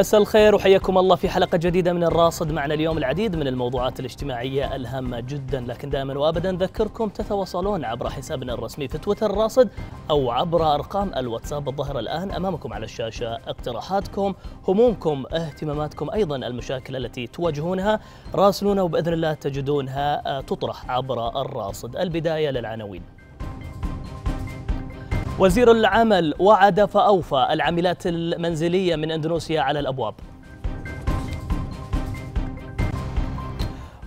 مساء الخير وحياكم الله في حلقة جديدة من الراصد معنا اليوم العديد من الموضوعات الاجتماعية الهامة جدا لكن دائما وابدا ذكركم تتواصلون عبر حسابنا الرسمي في تويتر الراصد او عبر ارقام الواتساب الظاهرة الان امامكم على الشاشة اقتراحاتكم همومكم اهتماماتكم ايضا المشاكل التي تواجهونها راسلونا وباذن الله تجدونها آه، تطرح عبر الراصد البداية للعناوين وزير العمل وعد فأوفى العاملات المنزلية من أندونيسيا على الأبواب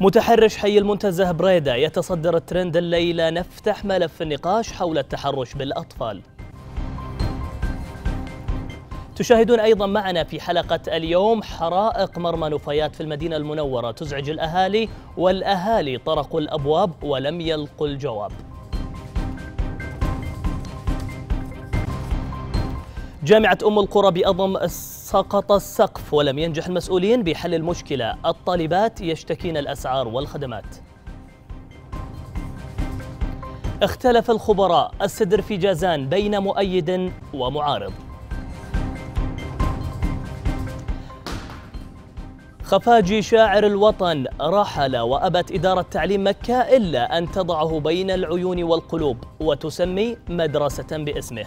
متحرش حي المنتزه بريدة يتصدر الترند الليلة نفتح ملف النقاش حول التحرش بالأطفال تشاهدون أيضا معنا في حلقة اليوم حرائق مرمى نفايات في المدينة المنورة تزعج الأهالي والأهالي طرقوا الأبواب ولم يلقوا الجواب جامعة أم القرى بأضم سقط السقف ولم ينجح المسؤولين بحل المشكلة الطالبات يشتكين الأسعار والخدمات اختلف الخبراء السدر في جازان بين مؤيد ومعارض خفاجي شاعر الوطن رحل وأبت إدارة تعليم مكة إلا أن تضعه بين العيون والقلوب وتسمي مدرسة باسمه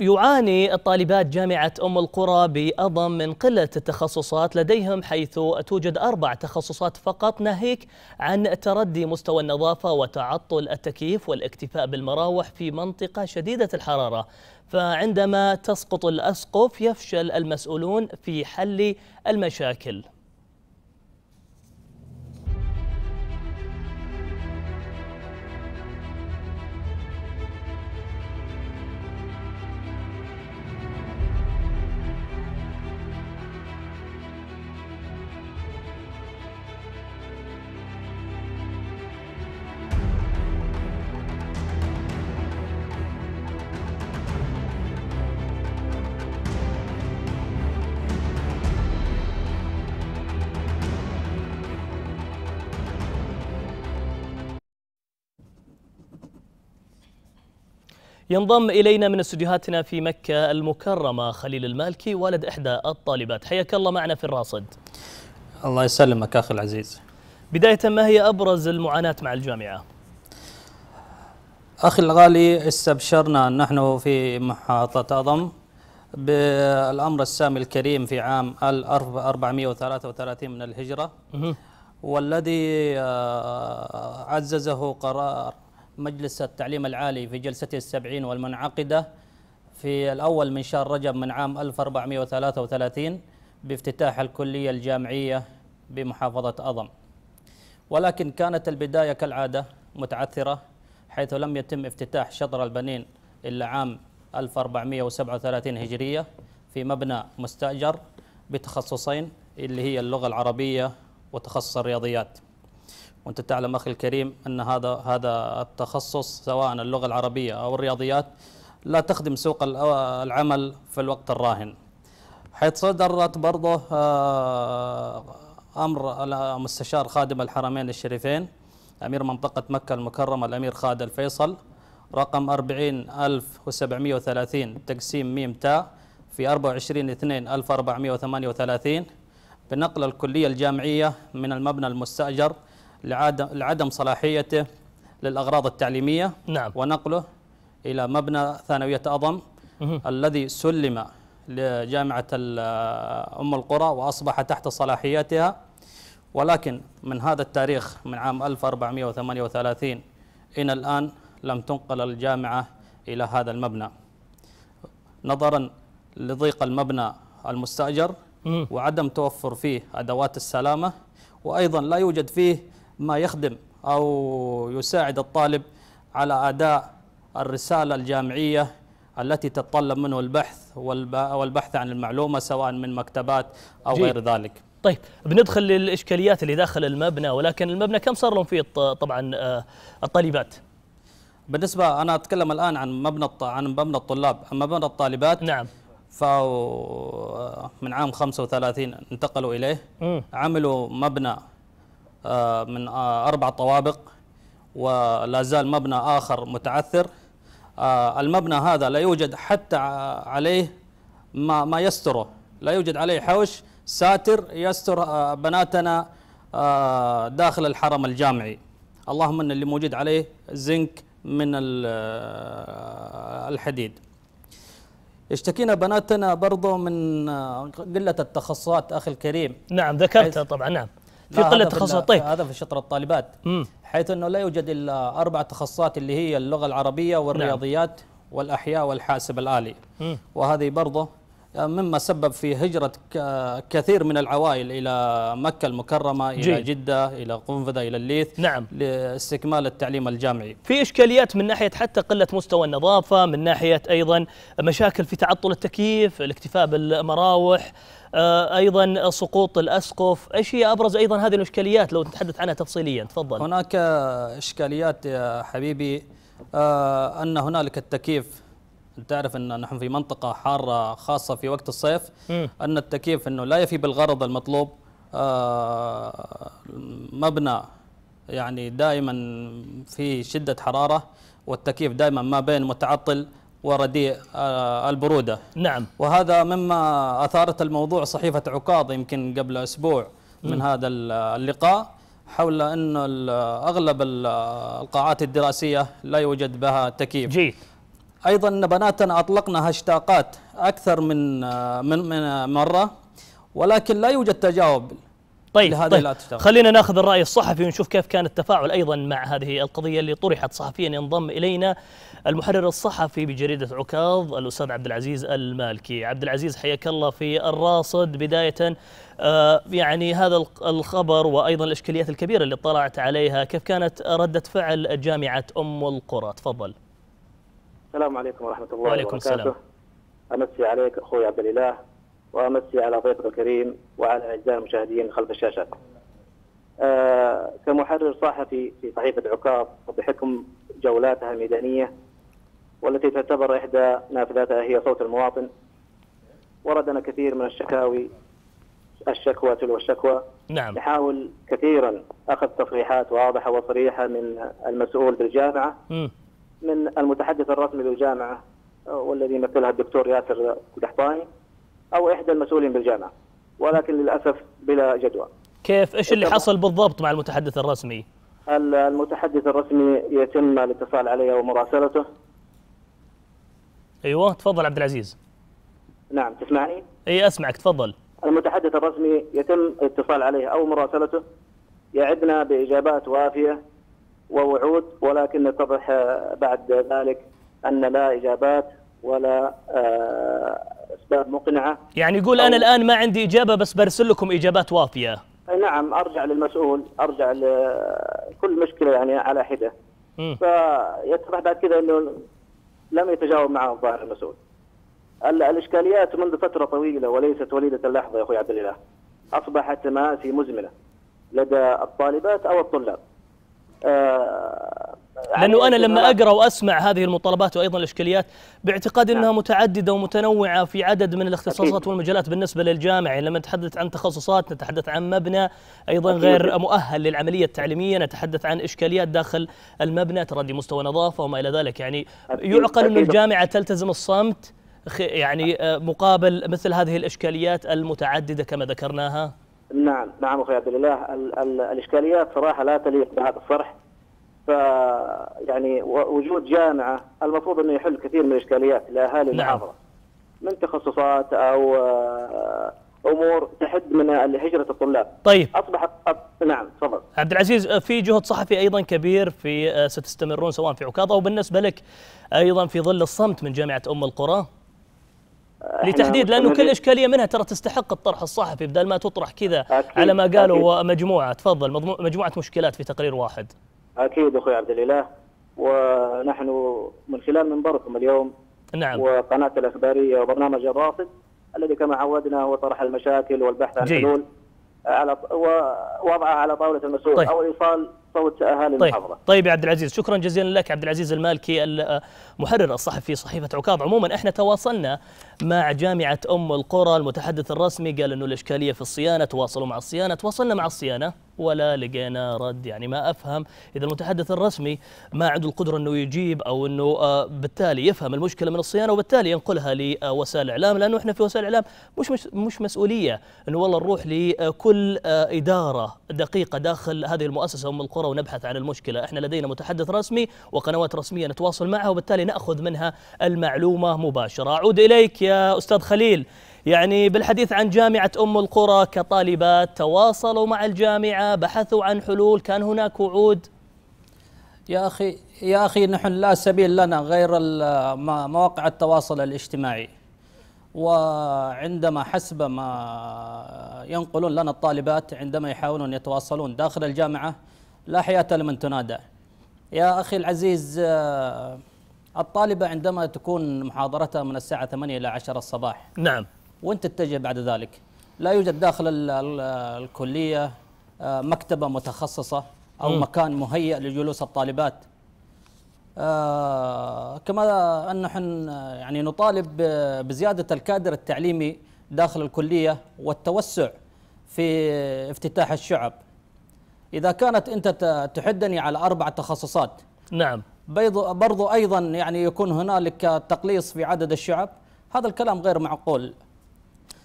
يعاني طالبات جامعة أم القرى بأضم من قلة التخصصات لديهم حيث توجد أربع تخصصات فقط ناهيك عن تردي مستوى النظافة وتعطل التكييف والاكتفاء بالمراوح في منطقة شديدة الحرارة فعندما تسقط الأسقف يفشل المسؤولون في حل المشاكل ينضم إلينا من استديوهاتنا في مكة المكرمة خليل المالكي والد إحدى الطالبات حياك الله معنا في الراصد الله يسلمك أخي العزيز بداية ما هي أبرز المعاناة مع الجامعة؟ أخي الغالي استبشرنا نحن في محاطة أضم بالأمر السامي الكريم في عام 1433 من الهجرة والذي آه، عززه قرار مجلس التعليم العالي في جلسته السبعين والمنعقدة في الأول من شهر رجب من عام 1433 بافتتاح الكلية الجامعية بمحافظة أظم ولكن كانت البداية كالعادة متعثرة حيث لم يتم افتتاح شطر البنين إلا عام 1437 هجرية في مبنى مستأجر بتخصصين اللي هي اللغة العربية وتخصص الرياضيات وانت تعلم اخي الكريم ان هذا هذا التخصص سواء اللغه العربيه او الرياضيات لا تخدم سوق العمل في الوقت الراهن حيث صدرت برضه آه، امر مستشار خادم الحرمين الشريفين امير منطقه مكه المكرمه الامير خالد الفيصل رقم 40730 تقسيم ميم تاء في 24 2 1438 بنقل الكليه الجامعيه من المبنى المستاجر لعدم صلاحيته للأغراض التعليمية نعم. ونقله إلى مبنى ثانوية أضم الذي سلم لجامعة أم القرى وأصبح تحت صلاحياتها ولكن من هذا التاريخ من عام 1438 إلى الآن لم تنقل الجامعة إلى هذا المبنى نظرا لضيق المبنى المستأجر وعدم توفر فيه أدوات السلامة وأيضا لا يوجد فيه ما يخدم أو يساعد الطالب على أداء الرسالة الجامعية التي تتطلب منه البحث والبحث عن المعلومة سواء من مكتبات أو جي. غير ذلك طيب بندخل للإشكاليات اللي داخل المبنى ولكن المبنى كم صار لهم فيه طبعا آه، الطالبات بالنسبة أنا أتكلم الآن عن مبنى عن مبنى الطلاب أما مبنى الطالبات نعم ف آه، من عام 35 انتقلوا إليه م. عملوا مبنى آه، من آه، أربع طوابق ولا زال مبنى آخر متعثر آه، المبنى هذا لا يوجد حتى عليه ما, ما يستره لا يوجد عليه حوش ساتر يستر بناتنا داخل الحرم الجامعي اللهم ان اللي موجود عليه زنك من الحديد يشتكينا بناتنا برضو من قلة التخصصات أخي الكريم نعم ذكرتها طبعا نعم في قله تخصصات طيب هذا في شطر الطالبات مم. حيث انه لا يوجد الا اربع تخصصات اللي هي اللغه العربيه والرياضيات نعم. والاحياء والحاسب الالي مم. وهذه برضه مما سبب في هجرة كثير من العوائل إلى مكة المكرمة جي. إلى جدة إلى قنفذة إلى الليث نعم لاستكمال التعليم الجامعي في إشكاليات من ناحية حتى قلة مستوى النظافة من ناحية أيضا مشاكل في تعطل التكييف الاكتفاء بالمراوح آه، ايضا سقوط الاسقف، ايش هي ابرز ايضا هذه الاشكاليات لو نتحدث عنها تفصيليا تفضل. هناك اشكاليات يا حبيبي آه، ان هنالك التكييف تعرف ان نحن في منطقه حاره خاصه في وقت الصيف م. ان التكييف انه لا يفي بالغرض المطلوب آه، مبنى يعني دائما في شده حراره والتكييف دائما ما بين متعطل ورديء آه، البروده نعم وهذا مما اثارت الموضوع صحيفه عكاظ يمكن قبل اسبوع من م. هذا اللقاء حول أن أغلب القاعات الدراسية لا يوجد بها تكييف جيد ايضا بناتنا اطلقنا هاشتاقات اكثر من من من مره ولكن لا يوجد تجاوب طيب, لهذه طيب خلينا ناخذ الراي الصحفي ونشوف كيف كان التفاعل ايضا مع هذه القضيه اللي طرحت صحفيا ينضم الينا المحرر الصحفي بجريده عكاظ الاستاذ عبد العزيز المالكي عبد العزيز حياك الله في الراصد بدايه آه يعني هذا الخبر وايضا الاشكاليات الكبيره اللي اطلعت عليها كيف كانت رده فعل جامعه ام القرى تفضل السلام عليكم ورحمة الله وعليكم وبركاته السلام. أمسي عليك أخوي عبد الإله وأمسي على ضيفك الكريم وعلى أعزائي المشاهدين خلف الشاشات. آه كمحرر صحفي في صحيفة عكاظ وبحكم جولاتها الميدانية والتي تعتبر إحدى نافذاتها هي صوت المواطن وردنا كثير من الشكاوي الشكوى تلو الشكوى نعم نحاول كثيرا أخذ تصريحات واضحة وصريحة من المسؤول بالجامعة من المتحدث الرسمي للجامعة آه، والذي يمثلها الدكتور ياسر قحطاني أو إحدى المسؤولين بالجامعة ولكن للأسف بلا جدوى كيف إيش اللي حصل بالضبط مع المتحدث الرسمي؟ المتحدث الرسمي يتم الاتصال عليه ومراسلته ايوه تفضل عبد العزيز نعم تسمعني؟ اي اسمعك تفضل المتحدث الرسمي يتم الاتصال عليه او مراسلته يعدنا باجابات وافيه ووعود ولكن اتضح آه، بعد ذلك ان لا اجابات ولا آه، اسباب مقنعه يعني يقول انا الان ما عندي اجابه بس برسل لكم اجابات وافيه نعم ارجع للمسؤول ارجع لكل مشكله يعني على حده فيتضح بعد كذا انه لم يتجاوب معه الظاهر المسؤول الاشكاليات منذ فتره طويله وليست وليده اللحظه يا اخوي عبد الاله اصبحت ماسي مزمنه لدى الطالبات او الطلاب آه، يعني لانه انا لما اقرا واسمع هذه المطالبات وايضا الاشكاليات باعتقادي نعم. انها متعدده ومتنوعه في عدد من الاختصاصات والمجالات بالنسبه يعني لما نتحدث عن تخصصات نتحدث عن مبنى ايضا غير مؤهل للعمليه التعليميه نتحدث عن اشكاليات داخل المبنى تردي مستوى نظافه وما الى ذلك يعني يعقل انه الجامعه تلتزم الصمت يعني آه، مقابل مثل هذه الاشكاليات المتعدده كما ذكرناها نعم نعم اخوي عبد الله ال ال الاشكاليات صراحه لا تليق بهذا الصرح ف يعني وجود جامعه المفروض انه يحل كثير من الاشكاليات لاهالي نعم. المحافظه نعم. من تخصصات او آه، امور تحد من هجره الطلاب طيب اصبحت أب... نعم تفضل عبد العزيز في جهد صحفي ايضا كبير في آه، ستستمرون سواء في عكاظه وبالنسبه لك ايضا في ظل الصمت من جامعه ام القرى لتحديد لانه كل اشكاليه منها ترى تستحق الطرح الصحفي بدل ما تطرح كذا على ما قالوا أكيد. مجموعه تفضل مجموعه مشكلات في تقرير واحد. اكيد اخوي عبد الاله ونحن من خلال منبركم اليوم نعم وقناه الاخباريه وبرنامج الراصد الذي كما عودنا هو طرح المشاكل والبحث عن حلول على ووضعها على طاوله المسؤول طيب. او ايصال والتاهل طيب للمحاضره. طيب يا عبد العزيز شكرا جزيلا لك عبد العزيز المالكي المحرر الصحفي في صحيفه عكاظ عموما احنا تواصلنا مع جامعه ام القرى المتحدث الرسمي قال انه الاشكاليه في الصيانه تواصلوا مع الصيانه تواصلنا مع الصيانه ولا لقينا رد يعني ما افهم اذا المتحدث الرسمي ما عنده القدره انه يجيب او انه آه، بالتالي يفهم المشكله من الصيانه وبالتالي ينقلها لوسائل الاعلام لانه احنا في وسائل الاعلام مش مش, مش مسؤوليه انه والله نروح لكل آه، اداره دقيقه داخل هذه المؤسسه ام القرى ونبحث عن المشكله احنا لدينا متحدث رسمي وقنوات رسميه نتواصل معها وبالتالي ناخذ منها المعلومه مباشره اعود اليك يا استاذ خليل يعني بالحديث عن جامعة أم القرى كطالبات تواصلوا مع الجامعة بحثوا عن حلول كان هناك وعود يا أخي يا أخي نحن لا سبيل لنا غير مواقع التواصل الاجتماعي وعندما حسب ما ينقلون لنا الطالبات عندما يحاولون يتواصلون داخل الجامعة لا حياة لمن تنادى يا أخي العزيز آه، الطالبة عندما تكون محاضرتها من الساعة 8 إلى 10 الصباح نعم وين تتجه بعد ذلك لا يوجد داخل الكليه آه، مكتبه متخصصه او م. مكان مهيئ لجلوس الطالبات آه، كما ان نحن آه، يعني نطالب بزياده الكادر التعليمي داخل الكليه والتوسع في افتتاح الشعب اذا كانت انت تحدني على اربع تخصصات نعم برضو ايضا يعني يكون هنالك تقليص في عدد الشعب هذا الكلام غير معقول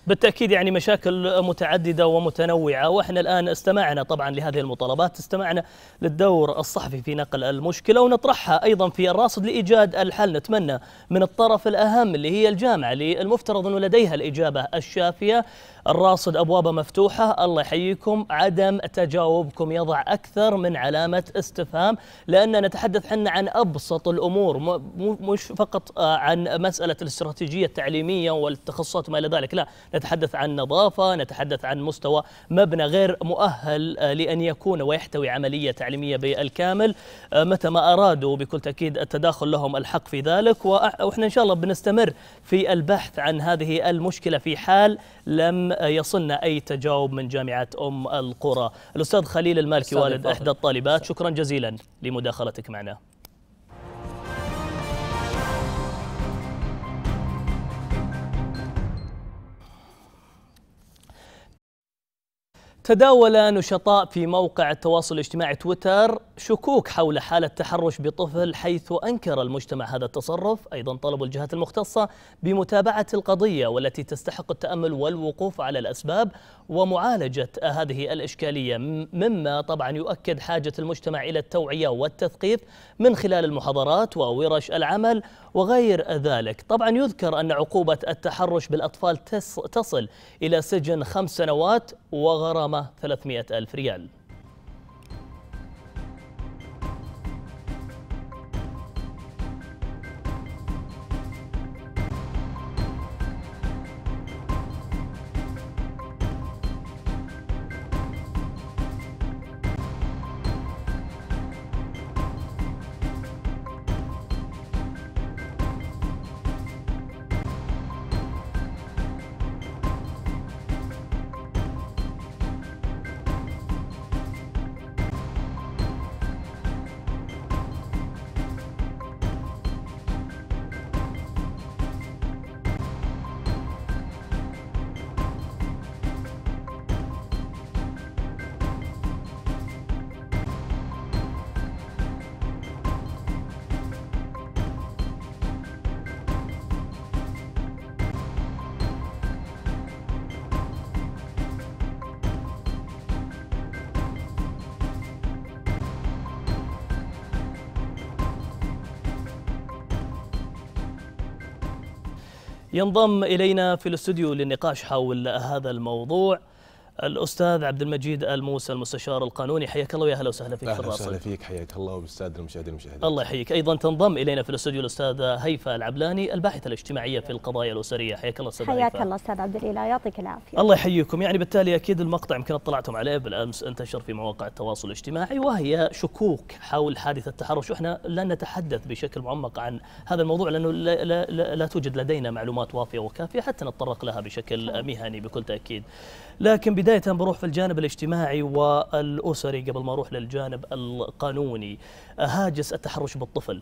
بالتاكيد يعني مشاكل متعدده ومتنوعه واحنا الان استمعنا طبعا لهذه المطالبات استمعنا للدور الصحفي في نقل المشكله ونطرحها ايضا في الراصد لايجاد الحل نتمنى من الطرف الاهم اللي هي الجامعه اللي المفترض انه لديها الاجابه الشافيه الراصد أبوابه مفتوحة الله يحييكم عدم تجاوبكم يضع أكثر من علامة استفهام لأن نتحدث حنا عن أبسط الأمور مش فقط آه، عن مسألة الاستراتيجية التعليمية والتخصصات وما إلى ذلك لا نتحدث عن نظافة نتحدث عن مستوى مبنى غير مؤهل آه، لأن يكون ويحتوي عملية تعليمية بالكامل آه، متى ما أرادوا بكل تأكيد التداخل لهم الحق في ذلك وإحنا إن شاء الله بنستمر في البحث عن هذه المشكلة في حال لم يصلنا أي تجاوب من جامعة أم القرى الأستاذ خليل المالكي والد إحدى الطالبات شكرا جزيلا لمداخلتك معنا تداول نشطاء في موقع التواصل الاجتماعي تويتر شكوك حول حالة تحرش بطفل حيث أنكر المجتمع هذا التصرف أيضا طلبوا الجهات المختصة بمتابعة القضية والتي تستحق التأمل والوقوف على الأسباب ومعالجة هذه الإشكالية مما طبعا يؤكد حاجة المجتمع إلى التوعية والتثقيف من خلال المحاضرات وورش العمل وغير ذلك طبعا يذكر أن عقوبة التحرش بالأطفال تصل إلى سجن خمس سنوات وغرامة 300 ألف ريال ينضم إلينا في الاستوديو للنقاش حول هذا الموضوع الاستاذ عبد المجيد الموسى المستشار القانوني حياك الله ويا اهلا وسهلا فيك اهلا وسهلا فيك حياك الله وبالساده المشاهدين والمشاهدات الله يحييك ايضا تنضم الينا في الاستوديو الاستاذه هيفاء العبلاني الباحثه الاجتماعيه في القضايا الاسريه حياك الله استاذ حياك الله استاذ عبد الاله يعطيك العافيه الله يحييكم يعني بالتالي اكيد المقطع يمكن اطلعتم عليه بالامس انتشر في مواقع التواصل الاجتماعي وهي شكوك حول حادثه التحرش واحنا لن نتحدث بشكل معمق عن هذا الموضوع لانه لا, لا, لا, لا توجد لدينا معلومات وافيه وكافيه حتى نتطرق لها بشكل مهني بكل تاكيد لكن بداية بروح في الجانب الاجتماعي والأسري قبل ما أروح للجانب القانوني هاجس التحرش بالطفل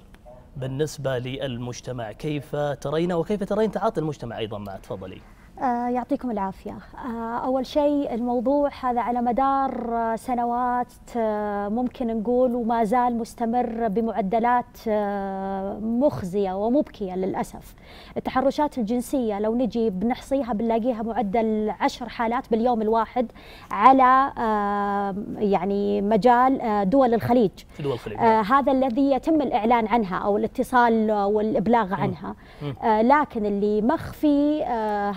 بالنسبة للمجتمع كيف ترينا وكيف ترين تعاطي المجتمع أيضا مع تفضلي آه، يعطيكم العافية آه، أول شيء الموضوع هذا على مدار آه، سنوات ممكن نقول وما زال مستمر بمعدلات مخزية ومبكية للأسف التحرشات الجنسية لو نجي بنحصيها بنلاقيها معدل عشر حالات باليوم الواحد على يعني مجال دول الخليج, دول الخليج. نعم. هذا الذي يتم الإعلان عنها أو الاتصال والإبلاغ عنها لكن اللي مخفي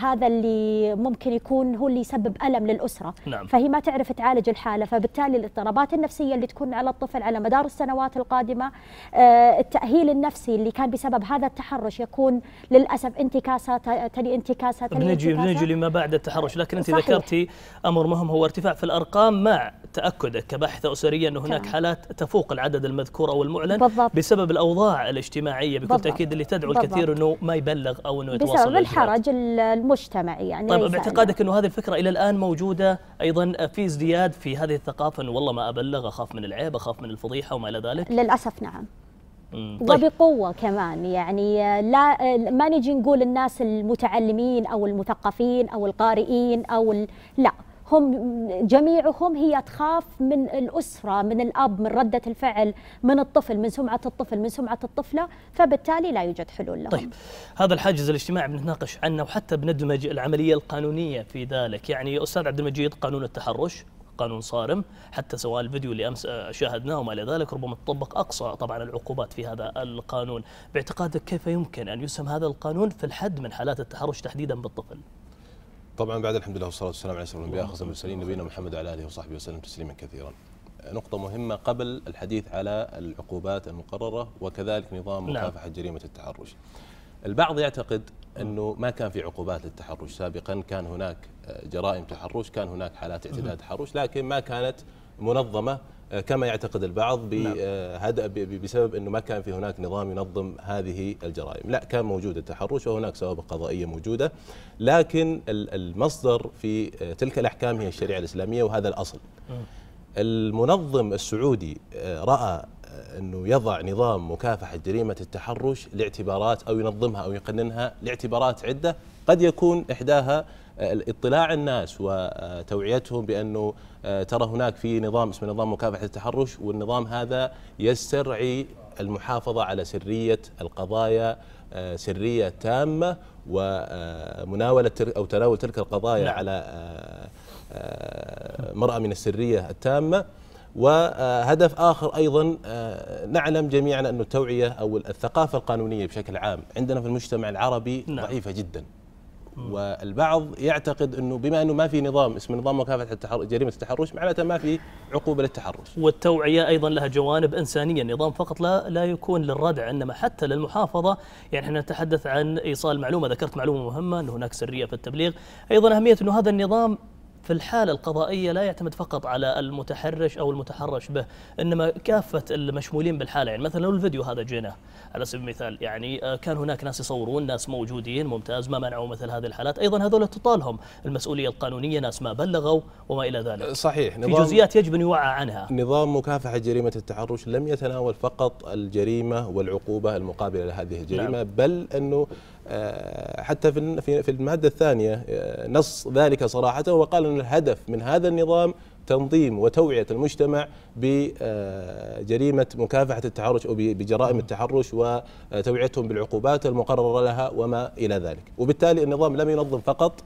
هذا اللي ممكن يكون هو اللي يسبب ألم للأسرة نعم. فهي ما تعرف تعالج الحالة فبالتالي الاضطرابات النفسية اللي تكون على الطفل على مدار السنوات القادمة آه، التأهيل النفسي اللي كان بسبب هذا التحرش يكون للأسف انتكاسة تلي انتكاسة تلي بنجي بنجي لما بعد التحرش لكن أنت صحيح. ذكرتي أمر مهم هو ارتفاع في الأرقام مع تأكدك كباحثة أسرية أن هناك نعم. حالات تفوق العدد المذكور أو المعلن بالضبط. بسبب الأوضاع الاجتماعية بكل تأكيد اللي تدعو بالضبط. الكثير أنه ما يبلغ أو أنه يتواصل بسبب الحرج المجتمع مجتمعي يعني طيب باعتقادك انه هذه الفكره الى الان موجوده ايضا في ازدياد في هذه الثقافه انه والله ما ابلغ اخاف من العيب اخاف من الفضيحه وما الى ذلك للاسف نعم طيب. وبقوة كمان يعني لا ما نجي نقول الناس المتعلمين أو المثقفين أو القارئين أو لا هم جميعهم هي تخاف من الأسرة من الأب من ردة الفعل من الطفل من سمعة الطفل من سمعة الطفلة فبالتالي لا يوجد حلول لهم طيب هذا الحاجز الاجتماعي بنتناقش عنه وحتى بندمج العملية القانونية في ذلك يعني أستاذ عبد المجيد قانون التحرش قانون صارم حتى سواء الفيديو اللي امس آه، شاهدناه وما الى ذلك ربما تطبق اقصى طبعا العقوبات في هذا القانون باعتقادك كيف يمكن ان يسهم هذا القانون في الحد من حالات التحرش تحديدا بالطفل طبعا بعد الحمد لله والصلاه والسلام على اشرف الانبياء خاتم المرسلين نبينا محمد وعلى اله وصحبه وسلم تسليما كثيرا. نقطة مهمة قبل الحديث على العقوبات المقررة وكذلك نظام مكافحة نعم. جريمة التحرش. البعض يعتقد انه ما كان في عقوبات للتحرش سابقا كان هناك جرائم تحرش كان هناك حالات اعتداء تحرش لكن ما كانت منظمه آه، كما يعتقد البعض نعم. آه، بسبب انه ما كان في هناك نظام ينظم هذه الجرائم، لا كان موجود التحرش وهناك سوابق قضائيه موجوده، لكن المصدر في آه، تلك الاحكام هي الشريعه الاسلاميه وهذا الاصل. المنظم السعودي راى انه يضع نظام مكافحه جريمه التحرش لاعتبارات او ينظمها او يقننها لاعتبارات عده قد يكون احداها اطلاع الناس وتوعيتهم بانه آه، ترى هناك في نظام اسمه نظام مكافحه التحرش والنظام هذا يسترعي المحافظه على سريه القضايا آه، سريه تامه ومناوله آه، او تناول تلك القضايا نعم. على مرأة من السرية التامة وهدف آخر أيضا نعلم جميعا أن التوعية أو الثقافة القانونية بشكل عام عندنا في المجتمع العربي نعم. ضعيفة جدا والبعض يعتقد انه بما انه ما في نظام اسمه نظام مكافحه التحر... جريمه التحرش معناته ما في عقوبه للتحرش. والتوعيه ايضا لها جوانب انسانيه، النظام فقط لا لا يكون للردع انما حتى للمحافظه، يعني احنا نتحدث عن ايصال معلومه، ذكرت معلومه مهمه ان هناك سريه في التبليغ، ايضا اهميه انه هذا النظام في الحالة القضائية لا يعتمد فقط على المتحرش أو المتحرش به إنما كافة المشمولين بالحالة يعني مثلا لو الفيديو هذا جينا على سبيل المثال يعني آه، كان هناك ناس يصورون ناس موجودين ممتاز ما منعوا مثل هذه الحالات أيضا هذول تطالهم المسؤولية القانونية ناس ما بلغوا وما إلى ذلك آه، صحيح في جزئيات يجب أن يوعى عنها نظام مكافحة جريمة التحرش لم يتناول فقط الجريمة والعقوبة المقابلة لهذه الجريمة نعم. بل أنه آه، حتى في في الماده الثانيه آه، نص ذلك صراحه وقال ان الهدف من هذا النظام تنظيم وتوعيه المجتمع بجريمه مكافحه التحرش او بجرائم التحرش وتوعيتهم بالعقوبات المقرره لها وما الى ذلك، وبالتالي النظام لم ينظم فقط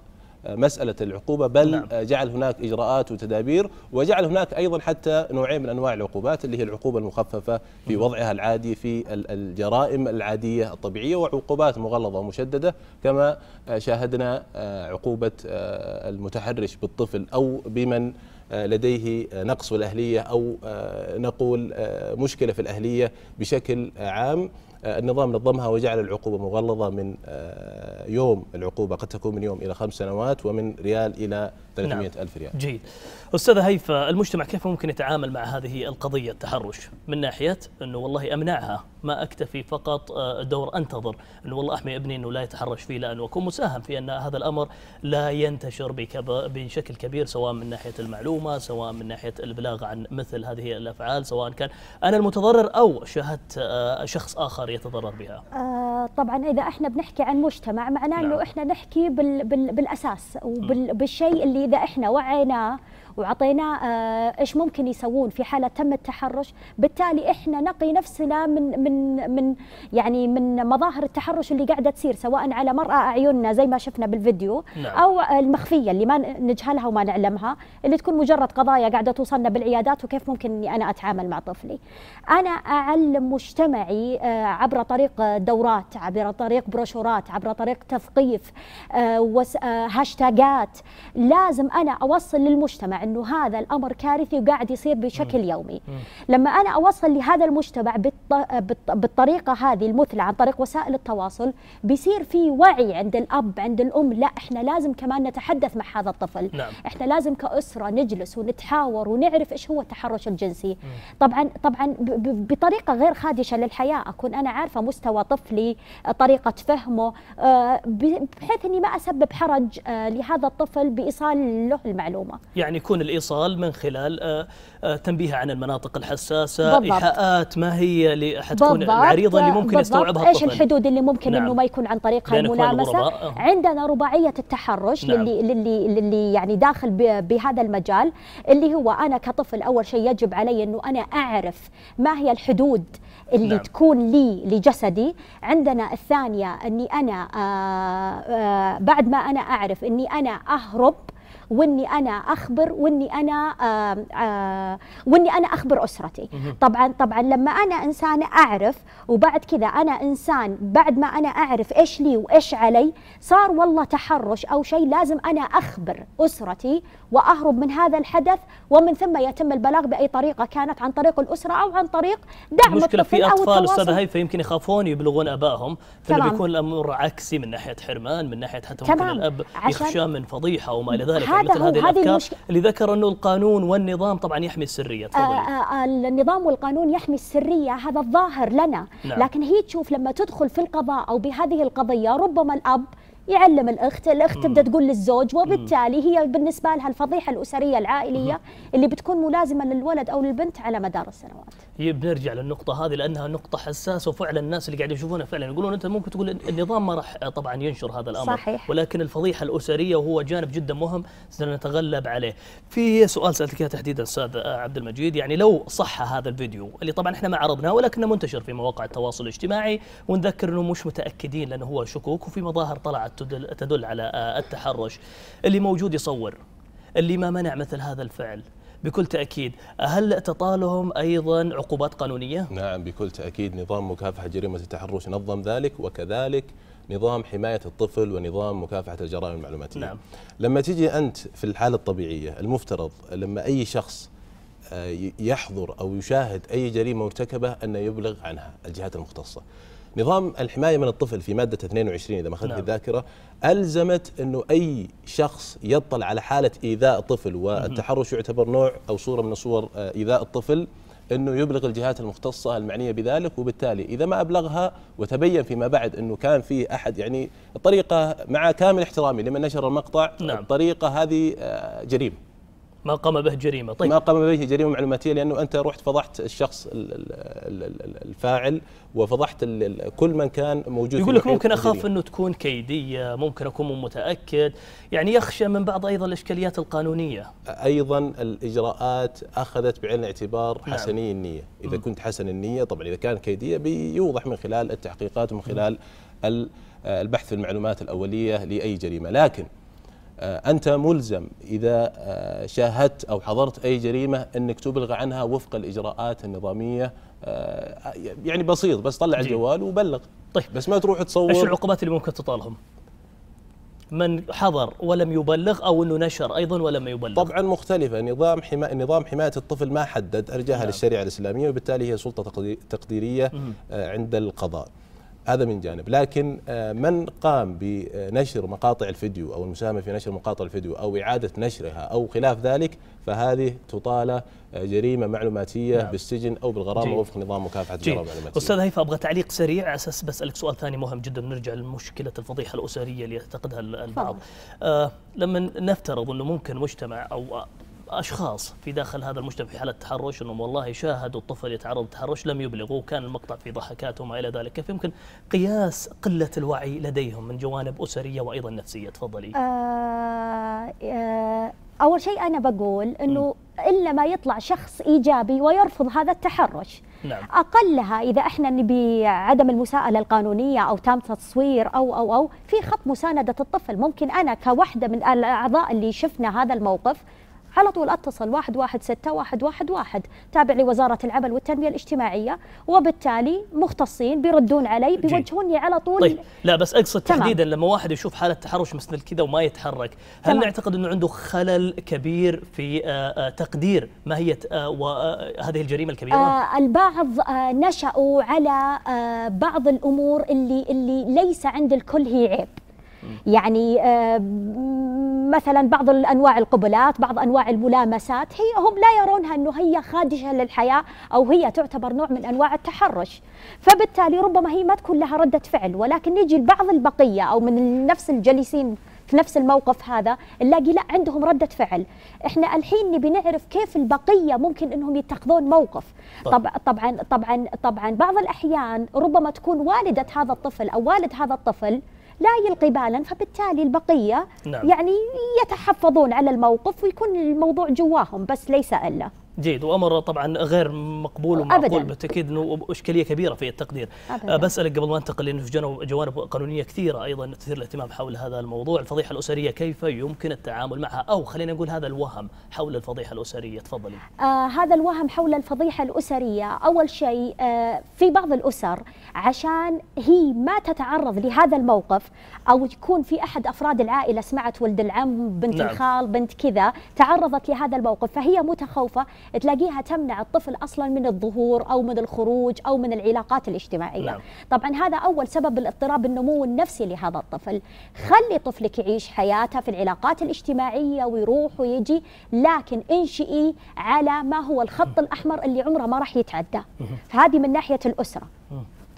مسألة العقوبة بل نعم. آه، جعل هناك إجراءات وتدابير وجعل هناك أيضا حتى نوعين من أنواع العقوبات اللي هي العقوبة المخففة في وضعها العادي في الجرائم العادية الطبيعية وعقوبات مغلظة مشددة كما آه، شاهدنا آه، عقوبة المتحرش بالطفل أو بمن لديه نقص في الأهلية أو نقول مشكلة في الأهلية بشكل عام آه، النظام نظمها وجعل العقوبة مغلظة من آه، يوم العقوبة قد تكون من يوم إلى خمس سنوات ومن ريال إلى 300 نعم. ألف ريال جيد أستاذ هيفا المجتمع كيف ممكن يتعامل مع هذه القضية التحرش من ناحية أنه والله أمنعها ما أكتفي فقط آه، دور أنتظر أنه والله أحمي ابني أنه لا يتحرش فيه لأنه أكون مساهم في أن هذا الأمر لا ينتشر بشكل كبير سواء من ناحية المعلومة سواء من ناحية البلاغ عن مثل هذه الأفعال سواء كان أنا المتضرر أو شاهدت آه، شخص آخر يتضرر بها آه طبعا إذا إحنا بنحكي عن مجتمع معناه نعم. أنه إحنا نحكي بال بال بالأساس وبالشيء اللي اذا احنا وعيناه وعطيناه آه، ايش ممكن يسوون في حاله تم التحرش بالتالي احنا نقي نفسنا من من من يعني من مظاهر التحرش اللي قاعده تصير سواء على مرأة اعيننا زي ما شفنا بالفيديو نعم. او المخفيه اللي ما نجهلها وما نعلمها اللي تكون مجرد قضايا قاعده توصلنا بالعيادات وكيف ممكن اني انا اتعامل مع طفلي انا اعلم مجتمعي آه، عبر طريق دورات عبر طريق بروشورات عبر طريق تثقيف آه، هاشتاجات لازم انا اوصل للمجتمع أنه هذا الأمر كارثي وقاعد يصير بشكل يومي لما أنا أوصل لهذا المجتمع بالطريقة هذه المثلى عن طريق وسائل التواصل بيصير في وعي عند الأب عند الأم لا إحنا لازم كمان نتحدث مع هذا الطفل نعم. إحنا لازم كأسرة نجلس ونتحاور ونعرف إيش هو التحرش الجنسي طبعا طبعا بطريقة غير خادشة للحياة أكون أنا عارفة مستوى طفلي طريقة فهمه آه، بحيث أني ما أسبب حرج آه، لهذا الطفل بإيصال له المعلومة يعني يكون الايصال من خلال آه، آه، تنبيه عن المناطق الحساسه ايحاءات ما هي اللي حتكون العريضه اللي ممكن يستوعبها الطفل ايش الحدود اللي ممكن نعم. انه ما يكون عن طريقها الملامسه أه. عندنا رباعيه التحرش نعم. للي للي للي يعني داخل بهذا المجال اللي هو انا كطفل اول شيء يجب علي انه انا اعرف ما هي الحدود اللي نعم. تكون لي لجسدي عندنا الثانية أني أنا آآ آه، آآ بعد ما أنا أعرف أني أنا أهرب واني انا اخبر واني انا واني انا اخبر اسرتي طبعا طبعا لما انا انسان اعرف وبعد كذا انا انسان بعد ما انا اعرف ايش لي وايش علي صار والله تحرش او شيء لازم انا اخبر اسرتي واهرب من هذا الحدث ومن ثم يتم البلاغ باي طريقه كانت عن طريق الاسره او عن طريق دعم المشكله في اطفال استاذه هيفا يمكن يخافون يبلغون ابائهم فلما يكون الامر عكسي من ناحيه حرمان من ناحيه حتى ممكن الاب يخشى من فضيحه وما الى ذلك هذا مثل هذه الافكار المشك... اللي ذكر انه القانون والنظام طبعا يحمي السريه آآ آه، آه، آه، النظام والقانون يحمي السريه هذا الظاهر لنا نعم. لكن هي تشوف لما تدخل في القضاء او بهذه القضيه ربما الاب يعلم الاخت الاخت تبدا تقول للزوج وبالتالي هي بالنسبه لها الفضيحه الاسريه العائليه اللي بتكون ملازمه للولد او للبنت على مدار السنوات بنرجع للنقطة هذه لأنها نقطة حساسة وفعلا الناس اللي قاعد يشوفونها فعلا يقولون أنت ممكن تقول النظام ما راح آه، طبعا ينشر هذا الأمر صحيح. ولكن الفضيحة الأسرية وهو جانب جدا مهم سنتغلب عليه. في سؤال سألتك إياه تحديدا أستاذ آه، عبد المجيد يعني لو صح هذا الفيديو اللي طبعا احنا ما عرضناه ولكنه منتشر في مواقع التواصل الاجتماعي ونذكر أنه مش متأكدين لأنه هو شكوك وفي مظاهر طلعت تدل على آه، التحرش اللي موجود يصور اللي ما منع مثل هذا الفعل بكل تأكيد هل تطالهم أيضا عقوبات قانونية؟ نعم بكل تأكيد نظام مكافحة جريمة التحرش نظم ذلك وكذلك نظام حماية الطفل ونظام مكافحة الجرائم المعلوماتية نعم. لما تجي أنت في الحالة الطبيعية المفترض لما أي شخص آه، يحضر أو يشاهد أي جريمة مرتكبة أن يبلغ عنها الجهات المختصة نظام الحماية من الطفل في مادة 22 إذا ما خذت نعم. الذاكرة ألزمت أنه أي شخص يطلع على حالة إيذاء طفل والتحرش يعتبر نوع أو صورة من صور آه، إيذاء الطفل أنه يبلغ الجهات المختصة المعنية بذلك وبالتالي إذا ما أبلغها وتبين فيما بعد أنه كان في أحد يعني الطريقة مع كامل احترامي لمن نشر المقطع نعم. الطريقة هذه آه، جريمة ما قام به جريمه طيب ما قام به جريمه معلوماتيه لانه انت رحت فضحت الشخص الفاعل وفضحت كل من كان موجود يقول لك ممكن اخاف انه تكون كيديه ممكن اكون متاكد يعني يخشى من بعض ايضا الاشكاليات القانونيه ايضا الاجراءات اخذت بعين الاعتبار نعم. حسني النيه اذا م. كنت حسن النيه طبعا اذا كان كيديه بيوضح من خلال التحقيقات ومن خلال م. آه، البحث في المعلومات الاوليه لاي جريمه لكن آه، أنت ملزم إذا آه، شاهدت أو حضرت أي جريمة أنك تبلغ عنها وفق الإجراءات النظامية آه، يعني بسيط بس طلع الجوال وبلغ طيب بس ما تروح تصور ايش العقوبات اللي ممكن تطالهم؟ من حضر ولم يبلغ او انه نشر ايضا ولم يبلغ طبعا مختلفه نظام حما... نظام حمايه الطفل ما حدد ارجاها نعم. للشريعه الاسلاميه وبالتالي هي سلطه تقديريه عند القضاء هذا من جانب لكن آه، من قام بنشر مقاطع الفيديو أو المساهمة في نشر مقاطع الفيديو أو إعادة نشرها أو خلاف ذلك فهذه تطال آه، جريمة معلوماتية نعم. بالسجن أو بالغرامة وفق نظام مكافحة الجرائم المعلوماتية أستاذ هيفا أبغى تعليق سريع على أساس بسألك سؤال ثاني مهم جدا نرجع لمشكلة الفضيحة الأسرية اللي يعتقدها البعض آه لما نفترض أنه ممكن مجتمع أو اشخاص في داخل هذا المجتمع في حاله تحرش انهم والله شاهدوا الطفل يتعرض للتحرش لم يبلغوه كان المقطع في ضحكات وما الى ذلك كيف يمكن قياس قله الوعي لديهم من جوانب اسريه وايضا نفسيه تفضلي آه آه اول شيء انا بقول انه الا ما يطلع شخص ايجابي ويرفض هذا التحرش نعم. اقلها اذا احنا نبي عدم المساءله القانونيه او تام تصوير او او او في خط مسانده الطفل ممكن انا كوحده من الاعضاء اللي شفنا هذا الموقف على طول اتصل 116 111 تابع لوزارة العمل والتنمية الاجتماعية وبالتالي مختصين بيردون علي بيوجهوني على طول طيب لا بس اقصد تحديدا لما واحد يشوف حالة تحرش مثل كذا وما يتحرك هل تمام. نعتقد انه عنده خلل كبير في آه، آه، تقدير ماهية آه، هذه الجريمة الكبيرة؟ آه البعض نشأوا على بعض الامور اللي اللي ليس عند الكل هي عيب يعني آه، مثلا بعض الانواع القبلات بعض انواع الملامسات هي هم لا يرونها انه هي خادشه للحياه او هي تعتبر نوع من انواع التحرش فبالتالي ربما هي ما تكون لها رده فعل ولكن يجي لبعض البقيه او من نفس الجالسين في نفس الموقف هذا نلاقي لا عندهم ردة فعل احنا الحين نبي نعرف كيف البقية ممكن انهم يتخذون موقف طيب. طب. طبعا طبعا طبعا بعض الاحيان ربما تكون والدة هذا الطفل او والد هذا الطفل لا يلقي بالا فبالتالي البقية نعم. يعني يتحفظون على الموقف ويكون الموضوع جواهم بس ليس إلا جيد وامر طبعا غير مقبول ومعقول بالتاكيد انه اشكاليه كبيره في التقدير أبداً. بسالك قبل ما انتقل لانه في جانب جوانب قانونيه كثيره ايضا تثير الاهتمام حول هذا الموضوع الفضيحه الاسريه كيف يمكن التعامل معها او خلينا نقول هذا الوهم حول الفضيحه الاسريه تفضلي آه هذا الوهم حول الفضيحه الاسريه اول شيء آه في بعض الاسر عشان هي ما تتعرض لهذا الموقف او يكون في احد افراد العائله سمعت ولد العم بنت نعم. الخال بنت كذا تعرضت لهذا الموقف فهي متخوفه تلاقيها تمنع الطفل اصلا من الظهور او من الخروج او من العلاقات الاجتماعيه نعم. طبعا هذا اول سبب الاضطراب النمو النفسي لهذا الطفل خلي طفلك يعيش حياته في العلاقات الاجتماعيه ويروح ويجي لكن انشئي على ما هو الخط الاحمر اللي عمره ما راح يتعدى فهذه من ناحيه الاسره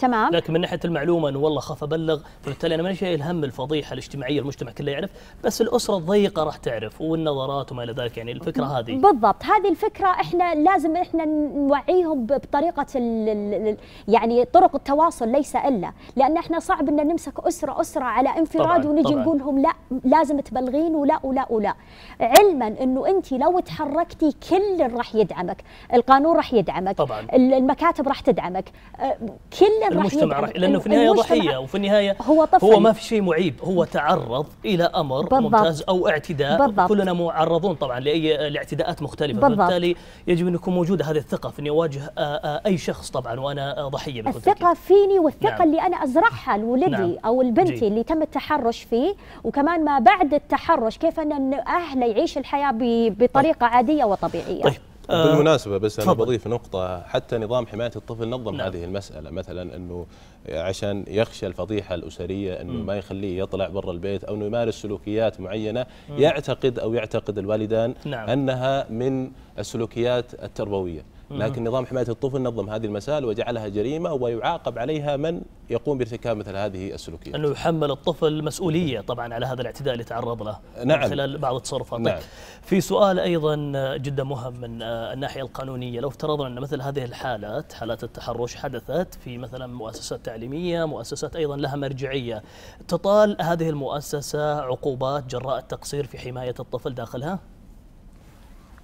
تمام لكن من ناحيه المعلومه انه والله خاف ابلغ فبالتالي انا ماني شايل هم الفضيحه الاجتماعيه المجتمع كله يعرف بس الاسره الضيقه راح تعرف والنظرات وما الى ذلك يعني الفكره هذه بالضبط هذه الفكره احنا لازم احنا نوعيهم بطريقه الـ الـ يعني طرق التواصل ليس الا لان احنا صعب ان نمسك اسره اسره على انفراد ونجي نقول لهم لا لازم تبلغين ولا ولا ولا علما انه انت لو تحركتي كل راح يدعمك القانون راح يدعمك طبعاً المكاتب راح تدعمك أه، كل المجتمع راح لانه في النهايه ضحيه وفي النهايه هو طفل هو ما في شيء معيب هو تعرض الى امر بالضبط ممتاز او اعتداء بالضبط كلنا معرضون طبعا لاي لاعتداءات مختلفه بالضبط فبالتالي يجب ان يكون موجوده هذه الثقه في اني اواجه آه، آه، اي شخص طبعا وانا ضحيه بكل الثقه تلك. فيني والثقه نعم. اللي انا ازرعها لولدي نعم. او لبنتي اللي تم التحرش فيه وكمان ما بعد التحرش كيف ان اهله يعيش الحياه بطريقه طيب. عاديه وطبيعيه طيب آه، بالمناسبه بس انا بضيف نقطه حتى نظام حمايه الطفل نظم نعم. هذه المساله مثلا انه عشان يخشى الفضيحه الاسريه انه م. ما يخليه يطلع برا البيت او انه يمارس سلوكيات معينه م. يعتقد او يعتقد الوالدان نعم. انها من السلوكيات التربويه لكن نظام حماية الطفل نظم هذه المسائل وجعلها جريمة ويعاقب عليها من يقوم بارتكاب مثل هذه السلوكيات أنه يحمل الطفل مسؤولية طبعا على هذا الاعتداء اللي تعرض له نعم خلال بعض تصرفاته نعم في سؤال أيضا جدا مهم من الناحية القانونية لو افترضنا أن مثل هذه الحالات حالات التحرش حدثت في مثلا مؤسسات تعليمية مؤسسات أيضا لها مرجعية تطال هذه المؤسسة عقوبات جراء التقصير في حماية الطفل داخلها؟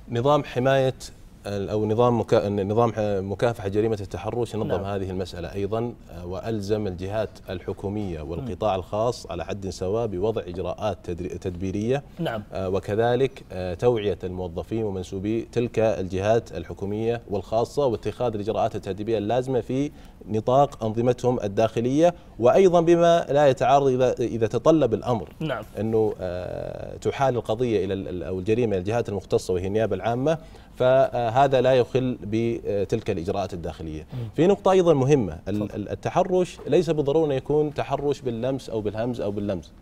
نظام حماية او نظام مكا... نظام مكافحه جريمه التحرش نظم نعم. هذه المساله ايضا آه، والزم الجهات الحكوميه والقطاع م. الخاص على حد سواء بوضع اجراءات تدري... تدبيريه نعم. آه، وكذلك آه، توعيه الموظفين ومنسوبي تلك الجهات الحكوميه والخاصه واتخاذ الاجراءات التدريبيه اللازمه في نطاق انظمتهم الداخليه وايضا بما لا يتعارض اذا اذا تطلب الامر نعم. انه تحال القضيه الى او الجريمه الجهات المختصه وهي النيابه العامه فهذا لا يخل بتلك الاجراءات الداخليه. في نقطه ايضا مهمه التحرش ليس بالضروره يكون تحرش باللمس او بالهمز او باللمس.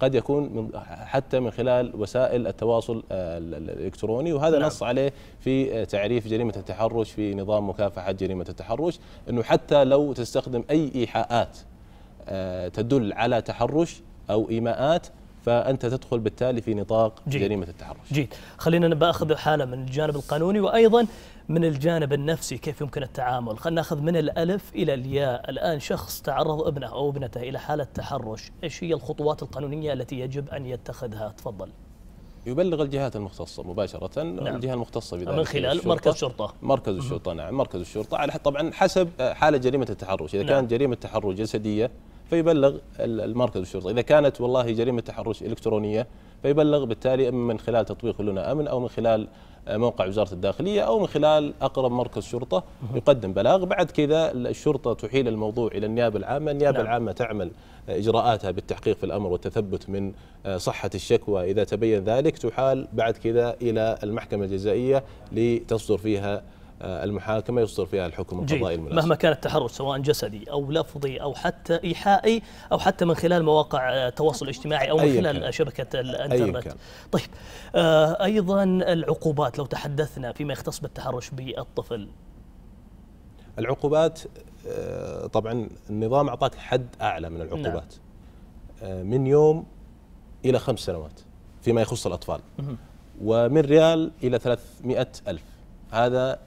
قد يكون من حتى من خلال وسائل التواصل آه، الالكتروني وهذا نعم. نص عليه في آه، تعريف جريمه التحرش في نظام مكافحه جريمه التحرش انه حتى لو تستخدم اي ايحاءات آه، تدل على تحرش او ايماءات فانت تدخل بالتالي في نطاق جيد. جريمه التحرش. جيد، خلينا باخذ حاله من الجانب القانوني وايضا من الجانب النفسي كيف يمكن التعامل، خلينا ناخذ من الالف الى الياء، الان شخص تعرض ابنه او ابنته الى حاله تحرش، ايش هي الخطوات القانونيه التي يجب ان يتخذها؟ تفضل. يبلغ الجهات المختصة مباشرة نعم. الجهة المختصة بذلك من خلال الشرطة. مركز الشرطة مركز الشرطة نعم مركز الشرطة على طبعا حسب آه، حالة جريمة التحرش إذا نعم. كانت جريمة تحرش جسدية فيبلغ المركز الشرطي إذا كانت والله جريمة تحرش إلكترونية فيبلغ بالتالي إما من خلال تطبيق لنا أمن أو من خلال موقع وزارة الداخلية أو من خلال أقرب مركز شرطة يقدم بلاغ بعد كذا الشرطة تحيل الموضوع إلى النيابة العامة النيابة نعم. العامة تعمل إجراءاتها بالتحقيق في الأمر والتثبت من صحة الشكوى إذا تبين ذلك تحال بعد كذا إلى المحكمة الجزائية لتصدر فيها آه، المحاكمة يصدر فيها الحكم القضائي المناسب مهما كان التحرش سواء جسدي أو لفظي أو حتى إيحائي أو حتى من خلال مواقع آه، التواصل الاجتماعي أو من خلال كان. شبكة الإنترنت كان. طيب آه أيضا العقوبات لو تحدثنا فيما يختص بالتحرش بالطفل العقوبات آه طبعا النظام أعطاك حد أعلى من العقوبات نعم. آه من يوم إلى خمس سنوات فيما يخص الأطفال مه. ومن ريال إلى 300 ألف هذا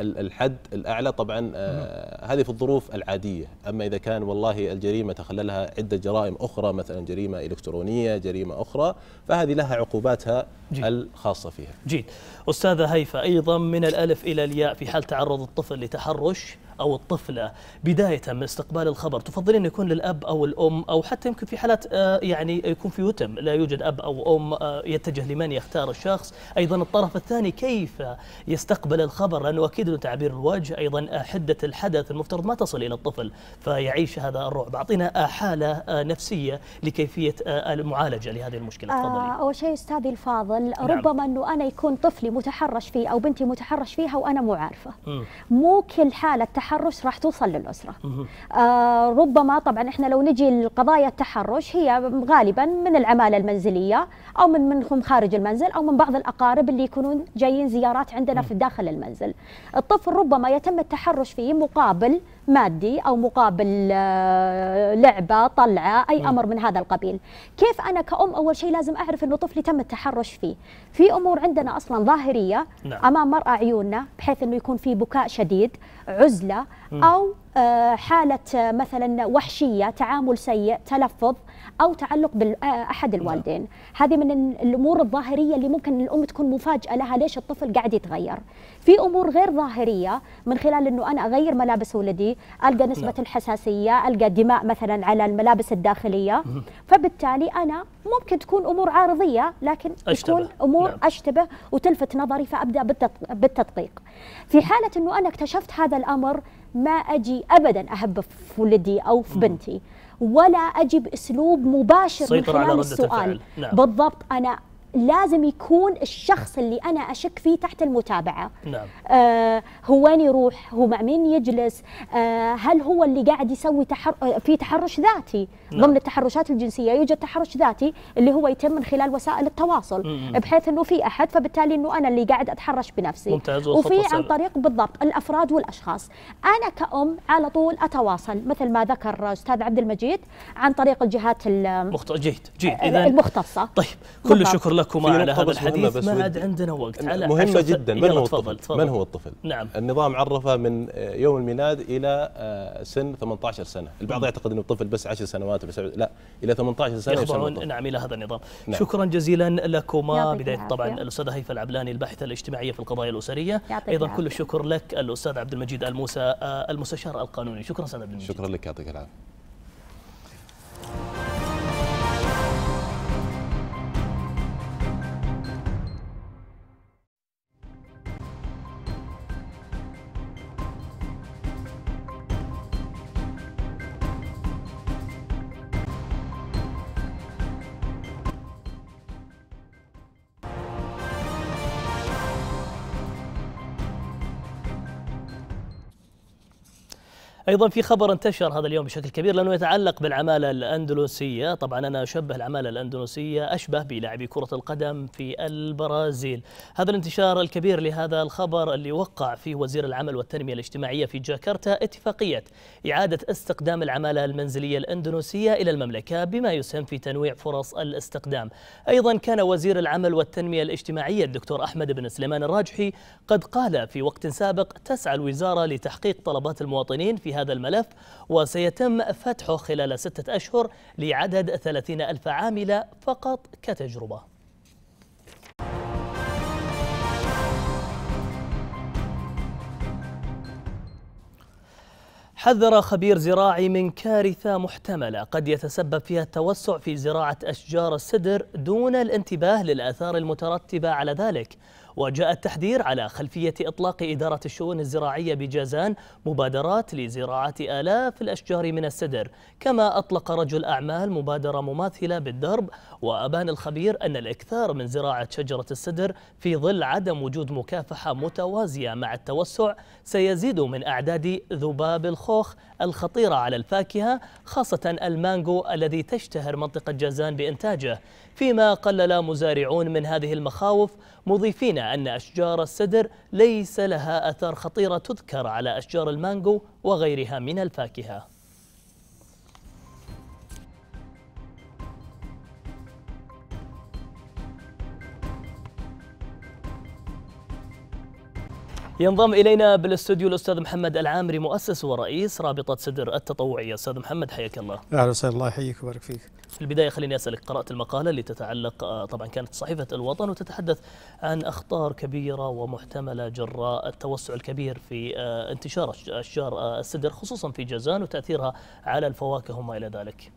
الحد الاعلى طبعا آه، هذه في الظروف العاديه اما اذا كان والله الجريمه تخللها عده جرائم اخرى مثلا جريمه الكترونيه جريمه اخرى فهذه لها عقوباتها جيد. الخاصة فيها جيد أستاذة هيفا أيضا من الألف إلى الياء في حال تعرض الطفل لتحرش أو الطفلة بداية من استقبال الخبر تفضلين يكون للأب أو الأم أو حتى يمكن في حالات آه، يعني يكون في وتم لا يوجد أب أو أم آه، يتجه لمن يختار الشخص أيضا الطرف الثاني كيف يستقبل الخبر لأنه أكيد تعبير الوجه أيضا آه، حدة الحدث المفترض ما تصل إلى الطفل فيعيش هذا الرعب أعطينا حالة نفسية لكيفية المعالجة لهذه المشكلة تفضل اول شيء استاذي الفاضل نعم. ربما انه انا يكون طفلي متحرش فيه او بنتي متحرش فيها وانا مو عارفه مو كل حاله تحرش راح توصل للاسره آه ربما طبعا احنا لو نجي لقضايا التحرش هي غالبا من العماله المنزليه او من منهم خارج المنزل او من بعض الاقارب اللي يكونون جايين زيارات عندنا في داخل المنزل الطفل ربما يتم التحرش فيه مقابل مادي او مقابل آه، لعبه طلعه اي امر من هذا القبيل كيف انا كأم اول شيء لازم اعرف انه طفلي تم التحرش فيه في امور عندنا اصلا ظاهريه نعم. امام مرأة عيوننا بحيث انه يكون في بكاء شديد عزله م. او آه، حاله آه، مثلا وحشيه تعامل سيء تلفظ او تعلق باحد نعم. الوالدين هذه من الامور الظاهريه اللي ممكن الام تكون مفاجاه لها ليش الطفل قاعد يتغير في امور غير ظاهريه من خلال انه انا اغير ملابس ولدي القى نعم. نسبه لا. الحساسيه القى دماء مثلا على الملابس الداخليه فبالتالي انا ممكن تكون امور عارضيه لكن أشتبه. تكون امور لا. نعم. اشتبه وتلفت نظري فابدا بالتدقيق في حاله انه انا اكتشفت هذا الامر ما اجي ابدا اهب في ولدي او في بنتي ولا اجب اسلوب مباشر من خلال السؤال نعم. بالضبط انا لازم يكون الشخص اللي انا اشك فيه تحت المتابعه نعم آه هو وين يروح هو مع مين يجلس آه هل هو اللي قاعد يسوي تحر... آه، في تحرش ذاتي نعم. ضمن التحرشات الجنسيه يوجد تحرش ذاتي اللي هو يتم من خلال وسائل التواصل مم. بحيث انه في احد فبالتالي انه انا اللي قاعد اتحرش بنفسي ممتاز وفي عن طريق بالضبط الافراد والاشخاص انا كأم على طول اتواصل مثل ما ذكر استاذ عبد المجيد عن طريق الجهات المخت... جيد جيد اذا آه، المختصه طيب كل الشكر لك لكما على هذا الحديث ما عاد عندنا وقت على مهمة جدا من هو الطفل تفضل من هو الطفل نعم النظام عرفه من يوم الميلاد إلى آه، سن 18 سنة البعض يعتقد أنه الطفل بس 10 سنوات بس لا إلى 18 سنة يخضعون نعم إلى هذا النظام نعم. شكرا جزيلا لكما بداية طبعا الأستاذة هيفا العبلاني الباحثة الاجتماعية في القضايا الأسرية أيضا كل الشكر لك الأستاذ عبد المجيد الموسى آه، المستشار القانوني شكرا أستاذ عبد المجيد شكرا لك يعطيك العافية ايضا في خبر انتشر هذا اليوم بشكل كبير لانه يتعلق بالعماله الاندلسيه، طبعا انا اشبه العماله الاندلسيه اشبه بلاعبي كره القدم في البرازيل. هذا الانتشار الكبير لهذا الخبر اللي وقع فيه وزير العمل والتنميه الاجتماعيه في جاكرتا اتفاقيه اعاده استقدام العماله المنزليه الاندلسيه الى المملكه بما يسهم في تنويع فرص الاستقدام. ايضا كان وزير العمل والتنميه الاجتماعيه الدكتور احمد بن سليمان الراجحي قد قال في وقت سابق تسعى الوزاره لتحقيق طلبات المواطنين في هذا الملف وسيتم فتحه خلال ستة أشهر لعدد ثلاثين ألف عاملة فقط كتجربة حذر خبير زراعي من كارثة محتملة قد يتسبب فيها التوسع في زراعة أشجار السدر دون الانتباه للآثار المترتبة على ذلك وجاء التحذير على خلفية إطلاق إدارة الشؤون الزراعية بجازان مبادرات لزراعة آلاف الأشجار من السدر كما أطلق رجل أعمال مبادرة مماثلة بالدرب وأبان الخبير أن الإكثار من زراعة شجرة السدر في ظل عدم وجود مكافحة متوازية مع التوسع سيزيد من أعداد ذباب الخوخ الخطيرة على الفاكهة خاصة المانجو الذي تشتهر منطقة جازان بإنتاجه فيما قلل مزارعون من هذه المخاوف مضيفين أن أشجار السدر ليس لها أثار خطيرة تذكر على أشجار المانجو وغيرها من الفاكهة ينضم إلينا بالاستوديو الأستاذ محمد العامري مؤسس ورئيس رابطة سدر التطوعية أستاذ محمد حياك الله أهلا وسهلا الله يحييك ويبارك فيك في البداية خليني أسألك قرأت المقالة اللي تتعلق آه، طبعا كانت صحيفة الوطن وتتحدث عن أخطار كبيرة ومحتملة جراء التوسع الكبير في آه، انتشار أشجار آه، السدر خصوصا في جازان وتأثيرها على الفواكه وما إلى ذلك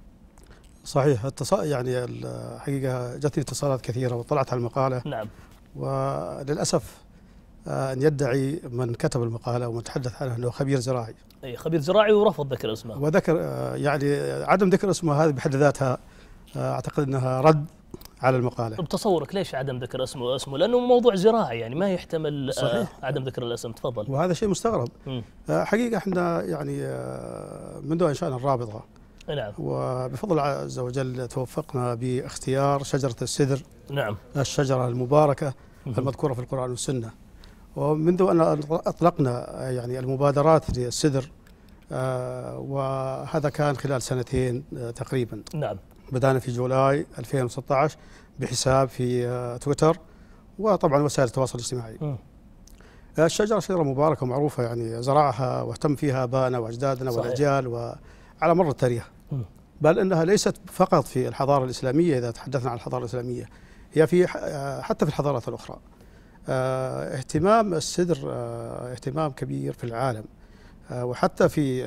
صحيح التص... يعني الحقيقة جتني اتصالات كثيرة وطلعت على المقالة نعم وللأسف آه، أن يدعي من كتب المقالة ومتحدث تحدث أنه خبير زراعي أي خبير زراعي ورفض ذكر اسمه وذكر آه، يعني عدم ذكر اسمه هذه بحد ذاتها آه، أعتقد أنها رد على المقالة بتصورك ليش عدم ذكر اسمه اسمه لأنه موضوع زراعي يعني ما يحتمل صحيح. عدم ذكر الاسم تفضل وهذا شيء مستغرب م. حقيقة احنا يعني منذ إنشاء الرابطة نعم وبفضل الله عز وجل توفقنا باختيار شجرة السدر نعم الشجرة المباركة المذكورة في القرآن والسنة ومنذ أن أطلقنا يعني المبادرات للسدر آه، وهذا كان خلال سنتين آه، تقريبا نعم بدأنا في جولاي 2016 بحساب في آه، تويتر وطبعا وسائل التواصل الاجتماعي الشجرة شجرة مباركة ومعروفة يعني زرعها واهتم فيها آبائنا وأجدادنا صحيح. والأجيال وعلى مر التاريخ بل أنها ليست فقط في الحضارة الإسلامية إذا تحدثنا عن الحضارة الإسلامية هي في حتى في الحضارات الأخرى آه، اهتمام السدر آه، اهتمام كبير في العالم آه، وحتى في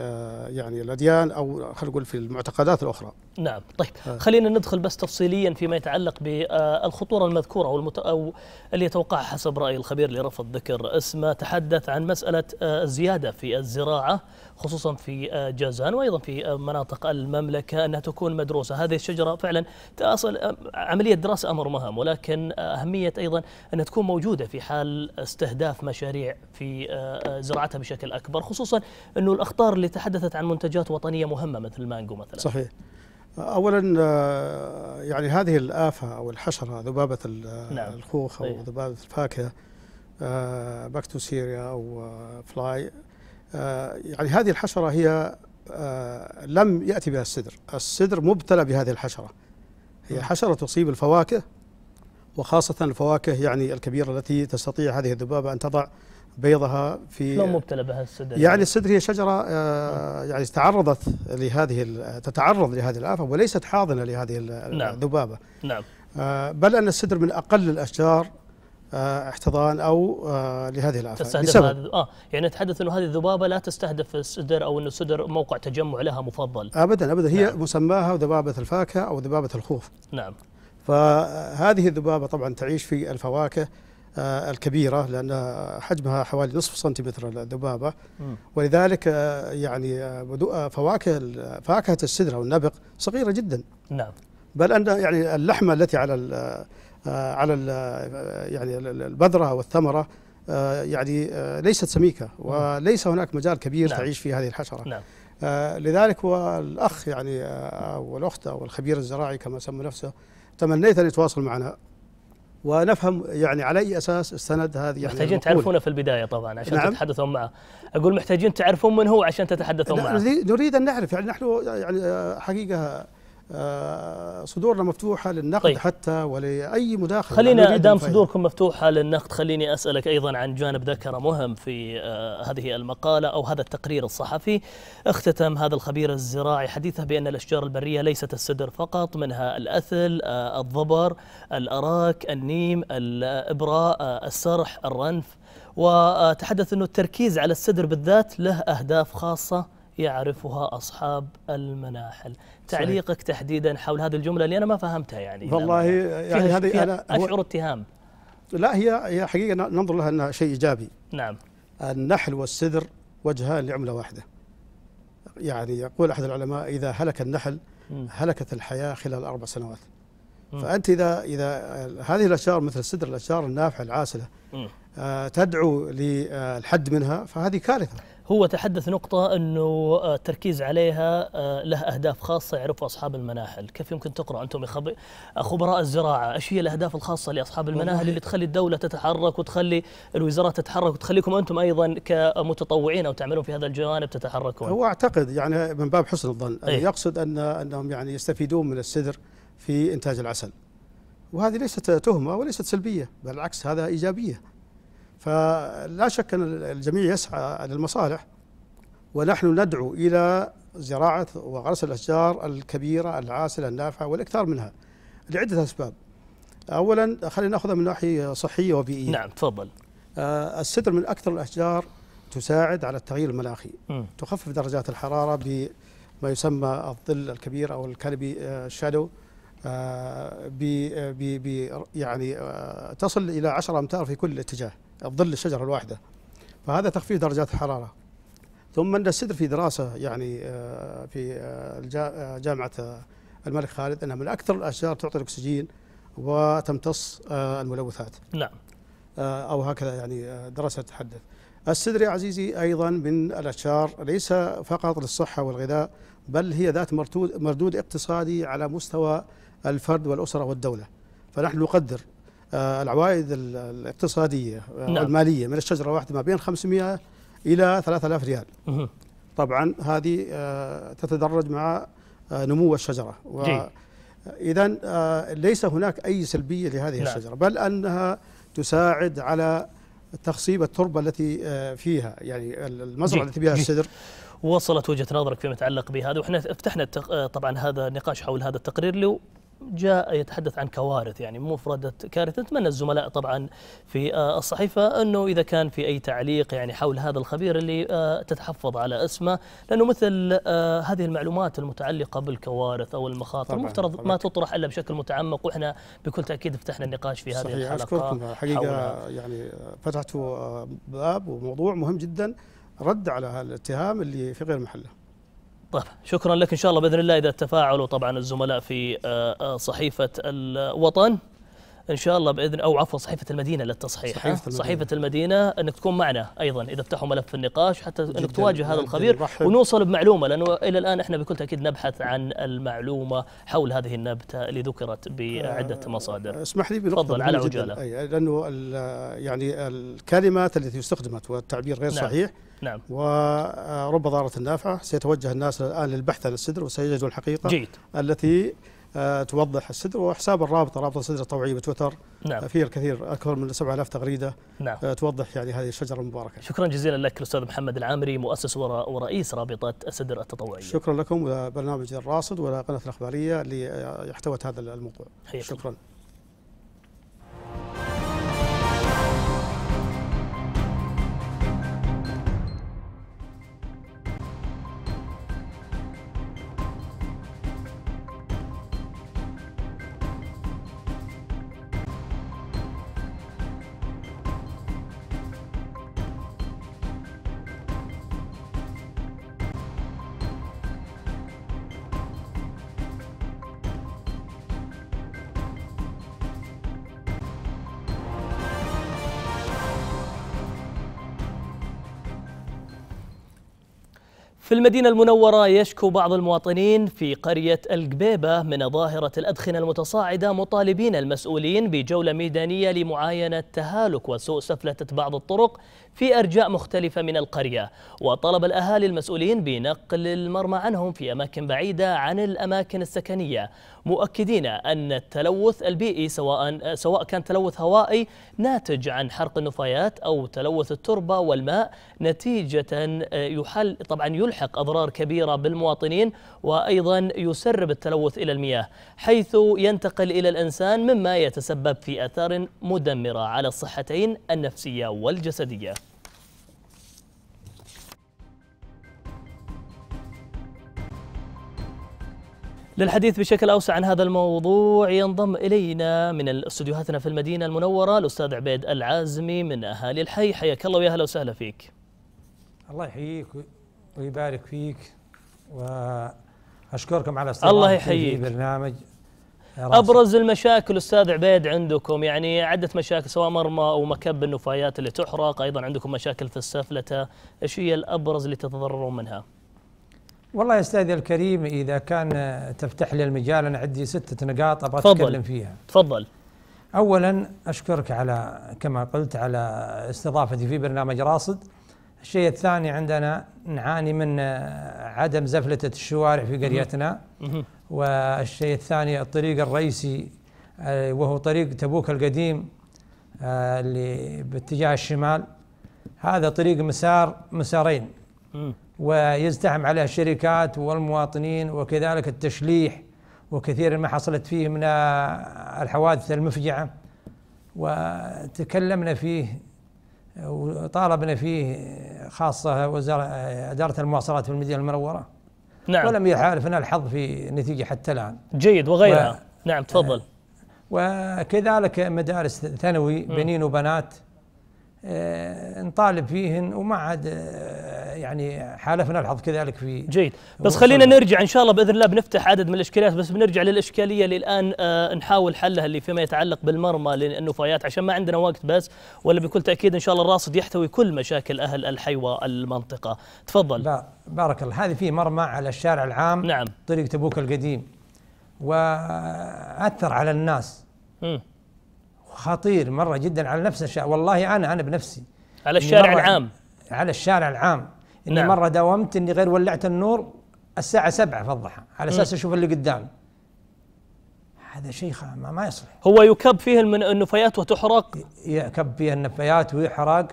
يعني الاديان او خلينا نقول في المعتقدات الاخرى. نعم، طيب خلينا ندخل بس تفصيليا فيما يتعلق بالخطوره المذكوره او المت... او اللي يتوقعها حسب راي الخبير اللي رفض ذكر اسمه تحدث عن مساله الزياده في الزراعه خصوصا في آه، جازان وايضا في آه، مناطق المملكه انها تكون مدروسه، هذه الشجره فعلا تأصل آه، عمليه دراسه امر مهم ولكن اهميه ايضا انها تكون موجوده في حال استهداف مشاريع في زراعتها بشكل اكبر، خصوصا انه الاخطار اللي تحدثت عن منتجات وطنيه مهمه مثل المانجو مثلا. صحيح. اولا يعني هذه الافه او الحشره ذبابه نعم. الخوخ او ذبابه الفاكهه باكتوسيريا او فلاي آه، يعني هذه الحشرة هي آه، لم يأتي بها السدر السدر مبتلى بهذه الحشرة هي نعم. حشرة تصيب الفواكه وخاصة الفواكه يعني الكبيرة التي تستطيع هذه الذبابة أن تضع بيضها في شلون مبتلى بها السدر؟ يعني السدر هي شجرة آه، يعني تعرضت لهذه تتعرض لهذه الآفة وليست حاضنة لهذه نعم. الذبابة نعم بل أن السدر من أقل الأشجار آه، احتضان او آه، لهذه الافات تستهدف اه يعني نتحدث انه هذه الذبابه لا تستهدف السدر او انه السدر موقع تجمع لها مفضل ابدا ابدا هي نعم. مسماها ذبابه الفاكهه او ذبابه الخوف نعم فهذه الذبابه طبعا تعيش في الفواكه آه، الكبيرة لأن حجمها حوالي نصف سنتيمتر الذبابة ولذلك يعني فواكه فاكهة السدر أو النبق صغيرة جدا نعم بل أن يعني اللحمة التي على آه، على آه، يعني البذره والثمره آه، يعني ليست سميكه نعم. وليس هناك مجال كبير نعم. تعيش فيه هذه الحشره نعم. لذلك هو الاخ يعني او الاخت او الخبير الزراعي كما سمى نفسه تمنيت ان يتواصل معنا ونفهم يعني على اي اساس استند هذه يعني محتاجين تعرفونه في البدايه طبعا عشان نعم. تتحدثون معه اقول محتاجين تعرفون من هو عشان تتحدثون معه نريد ان نعرف يعني نحن يعني حقيقه آه، صدورنا مفتوحة للنقد طيب. حتى ولأي مداخلة خلينا دام صدوركم مفتوحة للنقد خليني أسألك أيضا عن جانب ذكر مهم في آه، هذه المقالة أو هذا التقرير الصحفي اختتم هذا الخبير الزراعي حديثه بأن الأشجار البرية ليست السدر فقط منها الأثل آه، الضبر الأراك النيم الإبراء السرح الرنف وتحدث أنه التركيز على السدر بالذات له أهداف خاصة يعرفها أصحاب المناحل صحيح. تعليقك تحديدا حول هذه الجملة اللي أنا ما فهمتها يعني والله يعني هذه أنا أشعر اتهام لا هي هي حقيقة ننظر لها أنها شيء إيجابي نعم النحل والسدر وجهان لعملة واحدة يعني يقول أحد العلماء إذا هلك النحل هلكت الحياة خلال أربع سنوات فأنت إذا إذا هذه الأشجار مثل السدر الأشجار النافعة العاسلة آه، تدعو للحد منها فهذه كارثة هو تحدث نقطة أنه آه، التركيز عليها آه، له أهداف خاصة يعرفها أصحاب المناحل كيف يمكن تقرأ أنتم خبراء الزراعة إيش هي الأهداف الخاصة لأصحاب المناحل اللي تخلي الدولة تتحرك وتخلي الوزارات تتحرك وتخليكم أنتم أيضا كمتطوعين أو تعملون في هذا الجوانب تتحركون هو أعتقد يعني من باب حسن الظن أيه؟ يقصد أن أنهم يعني يستفيدون من السدر في إنتاج العسل وهذه ليست تهمة وليست سلبية بالعكس هذا إيجابية فلا شك أن الجميع يسعى للمصالح ونحن ندعو إلى زراعة وغرس الأشجار الكبيرة العاسله النافعة والإكثار منها لعدة أسباب أولا خلينا نأخذها من ناحية صحية وبيئية نعم تفضل آه السدر من أكثر الأشجار تساعد على التغيير المناخي م. تخفف درجات الحرارة بما يسمى الظل الكبير أو الكنبي شادو بي بي يعني آه، تصل إلى 10 أمتار في كل اتجاه ظل الشجره الواحده فهذا تخفيف درجات الحراره ثم ان السدر في دراسه يعني آه، في آه، آه، جامعه الملك خالد انها من اكثر الاشجار تعطي الاكسجين وتمتص الملوثات نعم او هكذا يعني دراسه تتحدث السدر يا عزيزي ايضا من الاشجار ليس فقط للصحه والغذاء بل هي ذات مردود اقتصادي على مستوى الفرد والاسره والدوله فنحن نقدر آه، العوائد الاقتصاديه نعم. الماليه من الشجره واحده ما بين 500 الى 3000 ريال مه. طبعا هذه آه، تتدرج مع آه، نمو الشجره اذا ليس هناك اي سلبيه لهذه نعم. الشجره بل انها تساعد على تخصيب التربه التي فيها يعني المزرعه التي فيها الشجر وصلت وجهه نظرك فيما يتعلق بهذا واحنا فتحنا طبعا هذا النقاش حول هذا التقرير لو جاء يتحدث عن كوارث يعني مفردة كارثة نتمنى الزملاء طبعا في آه، الصحيفة أنه إذا كان في أي تعليق يعني حول هذا الخبير اللي آه، تتحفظ على اسمه لأنه مثل آه، هذه المعلومات المتعلقة بالكوارث أو المخاطر طبعاً مفترض طبعاً ما تطرح إلا بشكل متعمق وإحنا بكل تأكيد فتحنا النقاش في هذه صحيح الحلقة أشكركم حقيقة يعني فتحتوا باب وموضوع مهم جدا رد على الاتهام اللي في غير محله طيب شكرا لك إن شاء الله بإذن الله إذا تفاعلوا طبعا الزملاء في آه، آه، صحيفة الوطن ان شاء الله باذن او عفوا صحيفه المدينه للتصحيح صحيفه المدينه, صحيفة المدينة انك تكون معنا ايضا اذا فتحوا ملف النقاش حتى انك تواجه هذا الخبير ونوصل بمعلومه لانه الى الان احنا بكل تاكيد نبحث عن المعلومه حول هذه النبته اللي ذكرت بعده آه، مصادر اسمح لي بنقطه تفضل على عجاله لانه يعني الكلمات التي استخدمت والتعبير غير نعم. صحيح نعم ورب ضارة نافعة سيتوجه الناس الآن للبحث عن السدر وسيجدوا الحقيقة جيد. التي آه، توضح السدر وحساب الرابطه رابطه السدر الطوعيه بتويتر نعم. آه، فيه الكثير اكثر من 7000 تغريده نعم. آه، توضح يعني هذه الشجره المباركه. شكرا جزيلا لك الاستاذ محمد العامري مؤسس ورئيس رابطه السدر التطوعيه. شكرا لكم ولبرنامج الراصد ولقناه الاخباريه اللي احتوت هذا الموضوع. حياتي. شكرا. المدينة المنورة يشكو بعض المواطنين في قرية القبيبة من ظاهرة الأدخنة المتصاعدة مطالبين المسؤولين بجولة ميدانية لمعاينة تهالك وسوء سفلتة بعض الطرق في أرجاء مختلفة من القرية وطلب الأهالي المسؤولين بنقل المرمى عنهم في أماكن بعيدة عن الأماكن السكنية مؤكدين أن التلوث البيئي سواء, سواء كان تلوث هوائي ناتج عن حرق النفايات أو تلوث التربة والماء نتيجة يحل طبعا يلحق أضرار كبيرة بالمواطنين وأيضا يسرب التلوث إلى المياه حيث ينتقل إلى الإنسان مما يتسبب في آثار مدمرة على الصحتين النفسية والجسدية للحديث بشكل أوسع عن هذا الموضوع ينضم إلينا من استديوهاتنا في المدينة المنورة الأستاذ عبيد العازمي من أهالي الحي حياك الله ويا أهلا وسهلا فيك الله يحييك ويبارك فيك وأشكركم على استضافتي الله يحييك في برنامج ابرز المشاكل استاذ عبيد عندكم يعني عده مشاكل سواء مرمى او مكب النفايات اللي تحرق ايضا عندكم مشاكل في السفلته ايش هي الابرز اللي تتضررون منها؟ والله يا استاذي الكريم اذا كان تفتح لي المجال انا عندي سته نقاط ابغى اتكلم فيها تفضل اولا اشكرك على كما قلت على استضافتي في برنامج راصد الشيء الثاني عندنا نعاني من عدم زفلتة الشوارع في قريتنا والشيء الثاني الطريق الرئيسي آه، وهو طريق تبوك القديم آه، اللي باتجاه الشمال هذا طريق مسار مسارين ويزدحم عليها الشركات والمواطنين وكذلك التشليح وكثير ما حصلت فيه من الحوادث المفجعة وتكلمنا فيه وطالبنا فيه خاصة وزارة إدارة المواصلات في المدينة المنورة نعم ولم يحالفنا الحظ في النتيجة حتى الآن جيد وغيرها و... نعم تفضل وكذلك مدارس ثانوي بنين وبنات آه، نطالب فيهن وما عاد آه، يعني حالفنا الحظ كذلك في جيد بس خلينا نرجع ان شاء الله باذن الله بنفتح عدد من الاشكاليات بس بنرجع للاشكاليه اللي الان آه نحاول حلها اللي فيما يتعلق بالمرمى للنفايات عشان ما عندنا وقت بس ولا بكل تاكيد ان شاء الله الراصد يحتوي كل مشاكل اهل الحي والمنطقه تفضل بارك الله هذه في مرمى على الشارع العام نعم طريق تبوك القديم واثر على الناس م. خطير مره جدا على نفس الشارع والله انا انا بنفسي على الشارع العام على الشارع العام اني نعم. مره داومت اني غير ولعت النور الساعه 7 في الضحى على اساس اشوف اللي قدام هذا شيء ما, ما يصلح هو يكب فيه النفايات وتحرق يكب فيه النفايات ويحرق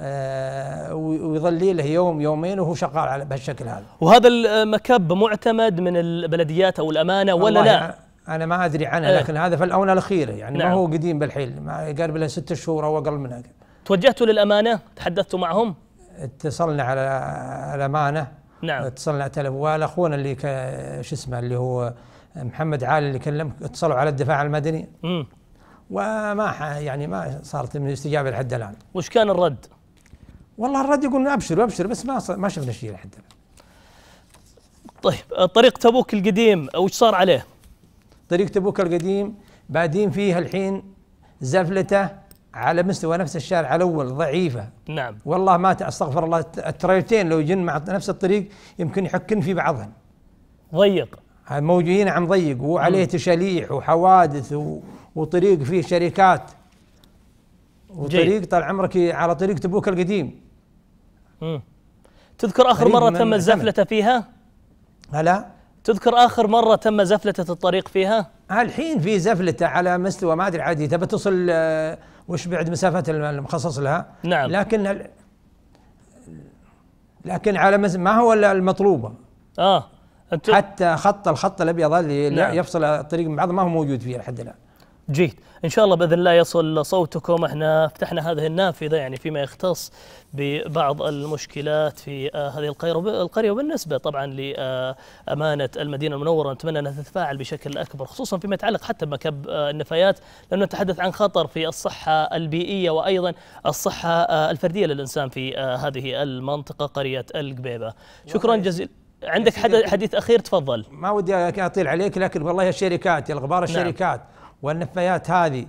آه، ويظل له يوم يومين وهو شغال على بهالشكل هذا وهذا المكب آه، معتمد من البلديات او الامانه ولا لا انا ما ادري عنه آه. لكن هذا في الاونه الاخيره يعني نعم. ما هو قديم بالحيل ما قارب له ست شهور او اقل من هذا توجهتوا للامانه تحدثتوا معهم اتصلنا على الامانه نعم اتصلنا تلف والاخونا اللي شو اسمه اللي هو محمد عالي اللي كلمك اتصلوا على الدفاع المدني امم وما يعني ما صارت من استجابه لحد الان وش كان الرد؟ والله الرد يقول ابشر ابشر بس ما ما شفنا شيء لحد الان طيب آه، طريق تبوك القديم آه، وش صار عليه؟ طريق تبوك القديم بادين فيه الحين زفلته على مستوى نفس الشارع الاول ضعيفه نعم والله ما استغفر الله التريلتين لو جن مع نفس الطريق يمكن يحكن في بعضهم ضيق موجودين عم ضيق وعليه تشاليح وحوادث و... وطريق فيه شركات وطريق طال عمرك على طريق تبوك القديم مم. تذكر اخر مره تم زفلته فيها؟ هلا تذكر اخر مره تم زفلته الطريق فيها؟ الحين في زفلته على مستوى ما ادري عادي تبى توصل آه وش بعد مسافة المخصص لها نعم لكن لكن على ما هو المطلوبة اه حتى خط الخط الابيض اللي نعم. يفصل الطريق من بعض ما هو موجود فيه لحد الان جيت ان شاء الله باذن الله يصل صوتكم احنا فتحنا هذه النافذه يعني فيما يختص ببعض المشكلات في آه، هذه القريه وبالنسبه طبعا لامانه آه، المدينه المنوره نتمنى انها تتفاعل بشكل اكبر خصوصا فيما يتعلق حتى بمكب آه، النفايات لانه نتحدث عن خطر في الصحه البيئيه وايضا الصحه الفرديه للانسان في هذه المنطقه قريه القبيبه شكرا جزيلا عندك حديث اخير تفضل ما ودي اطيل عليك لكن والله الشركات الغبار نعم. الشركات نعم. والنفايات هذه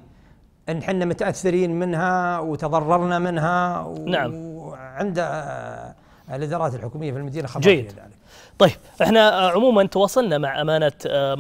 ان احنا متاثرين منها وتضررنا منها و... نعم وعند آه، الادارات الحكوميه في المدينه خبر جيد ذلك. طيب احنا آه، عموما تواصلنا مع امانه آه،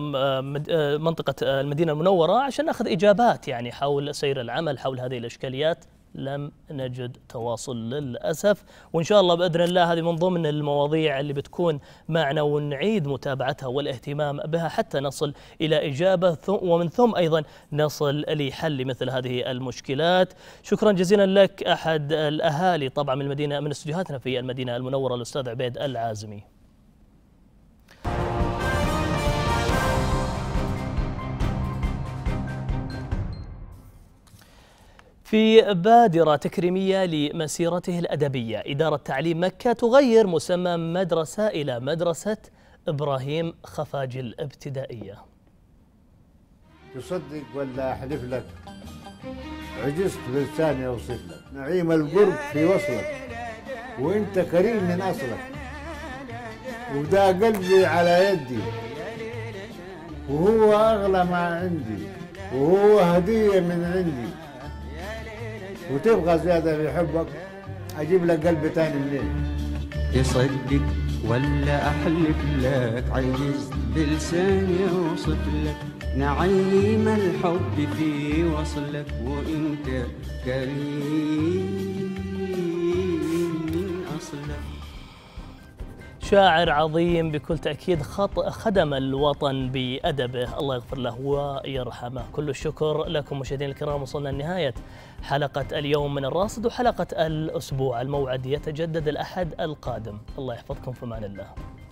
منطقه المدينه المنوره عشان ناخذ اجابات يعني حول سير العمل حول هذه الاشكاليات لم نجد تواصل للأسف وإن شاء الله بإذن الله هذه من ضمن المواضيع اللي بتكون معنا ونعيد متابعتها والاهتمام بها حتى نصل إلى إجابة ومن ثم أيضا نصل لحل مثل هذه المشكلات شكرا جزيلا لك أحد الأهالي طبعا من المدينة من استديوهاتنا في المدينة المنورة الأستاذ عبيد العازمي في بادرة تكريمية لمسيرته الأدبية إدارة تعليم مكة تغير مسمى مدرسة إلى مدرسة إبراهيم خفاج الابتدائية تصدق ولا أحلف لك عجزت بلساني أوصف لك نعيم القرب في وصلك وانت كريم من أصلك وده قلبي على يدي وهو أغلى ما عندي وهو هدية من عندي وتبغى زيادة بيحبك أجيب لك قلب تاني منين تصدق ولا أحلف لك عجز بلساني أوصف لك نعيم الحب في وصلك وأنت كريم من أصلك شاعر عظيم بكل تأكيد خط خدم الوطن بأدبه الله يغفر له ويرحمه كل الشكر لكم مشاهدينا الكرام وصلنا لنهاية حلقة اليوم من الراصد وحلقة الأسبوع الموعد يتجدد الأحد القادم الله يحفظكم في أمان الله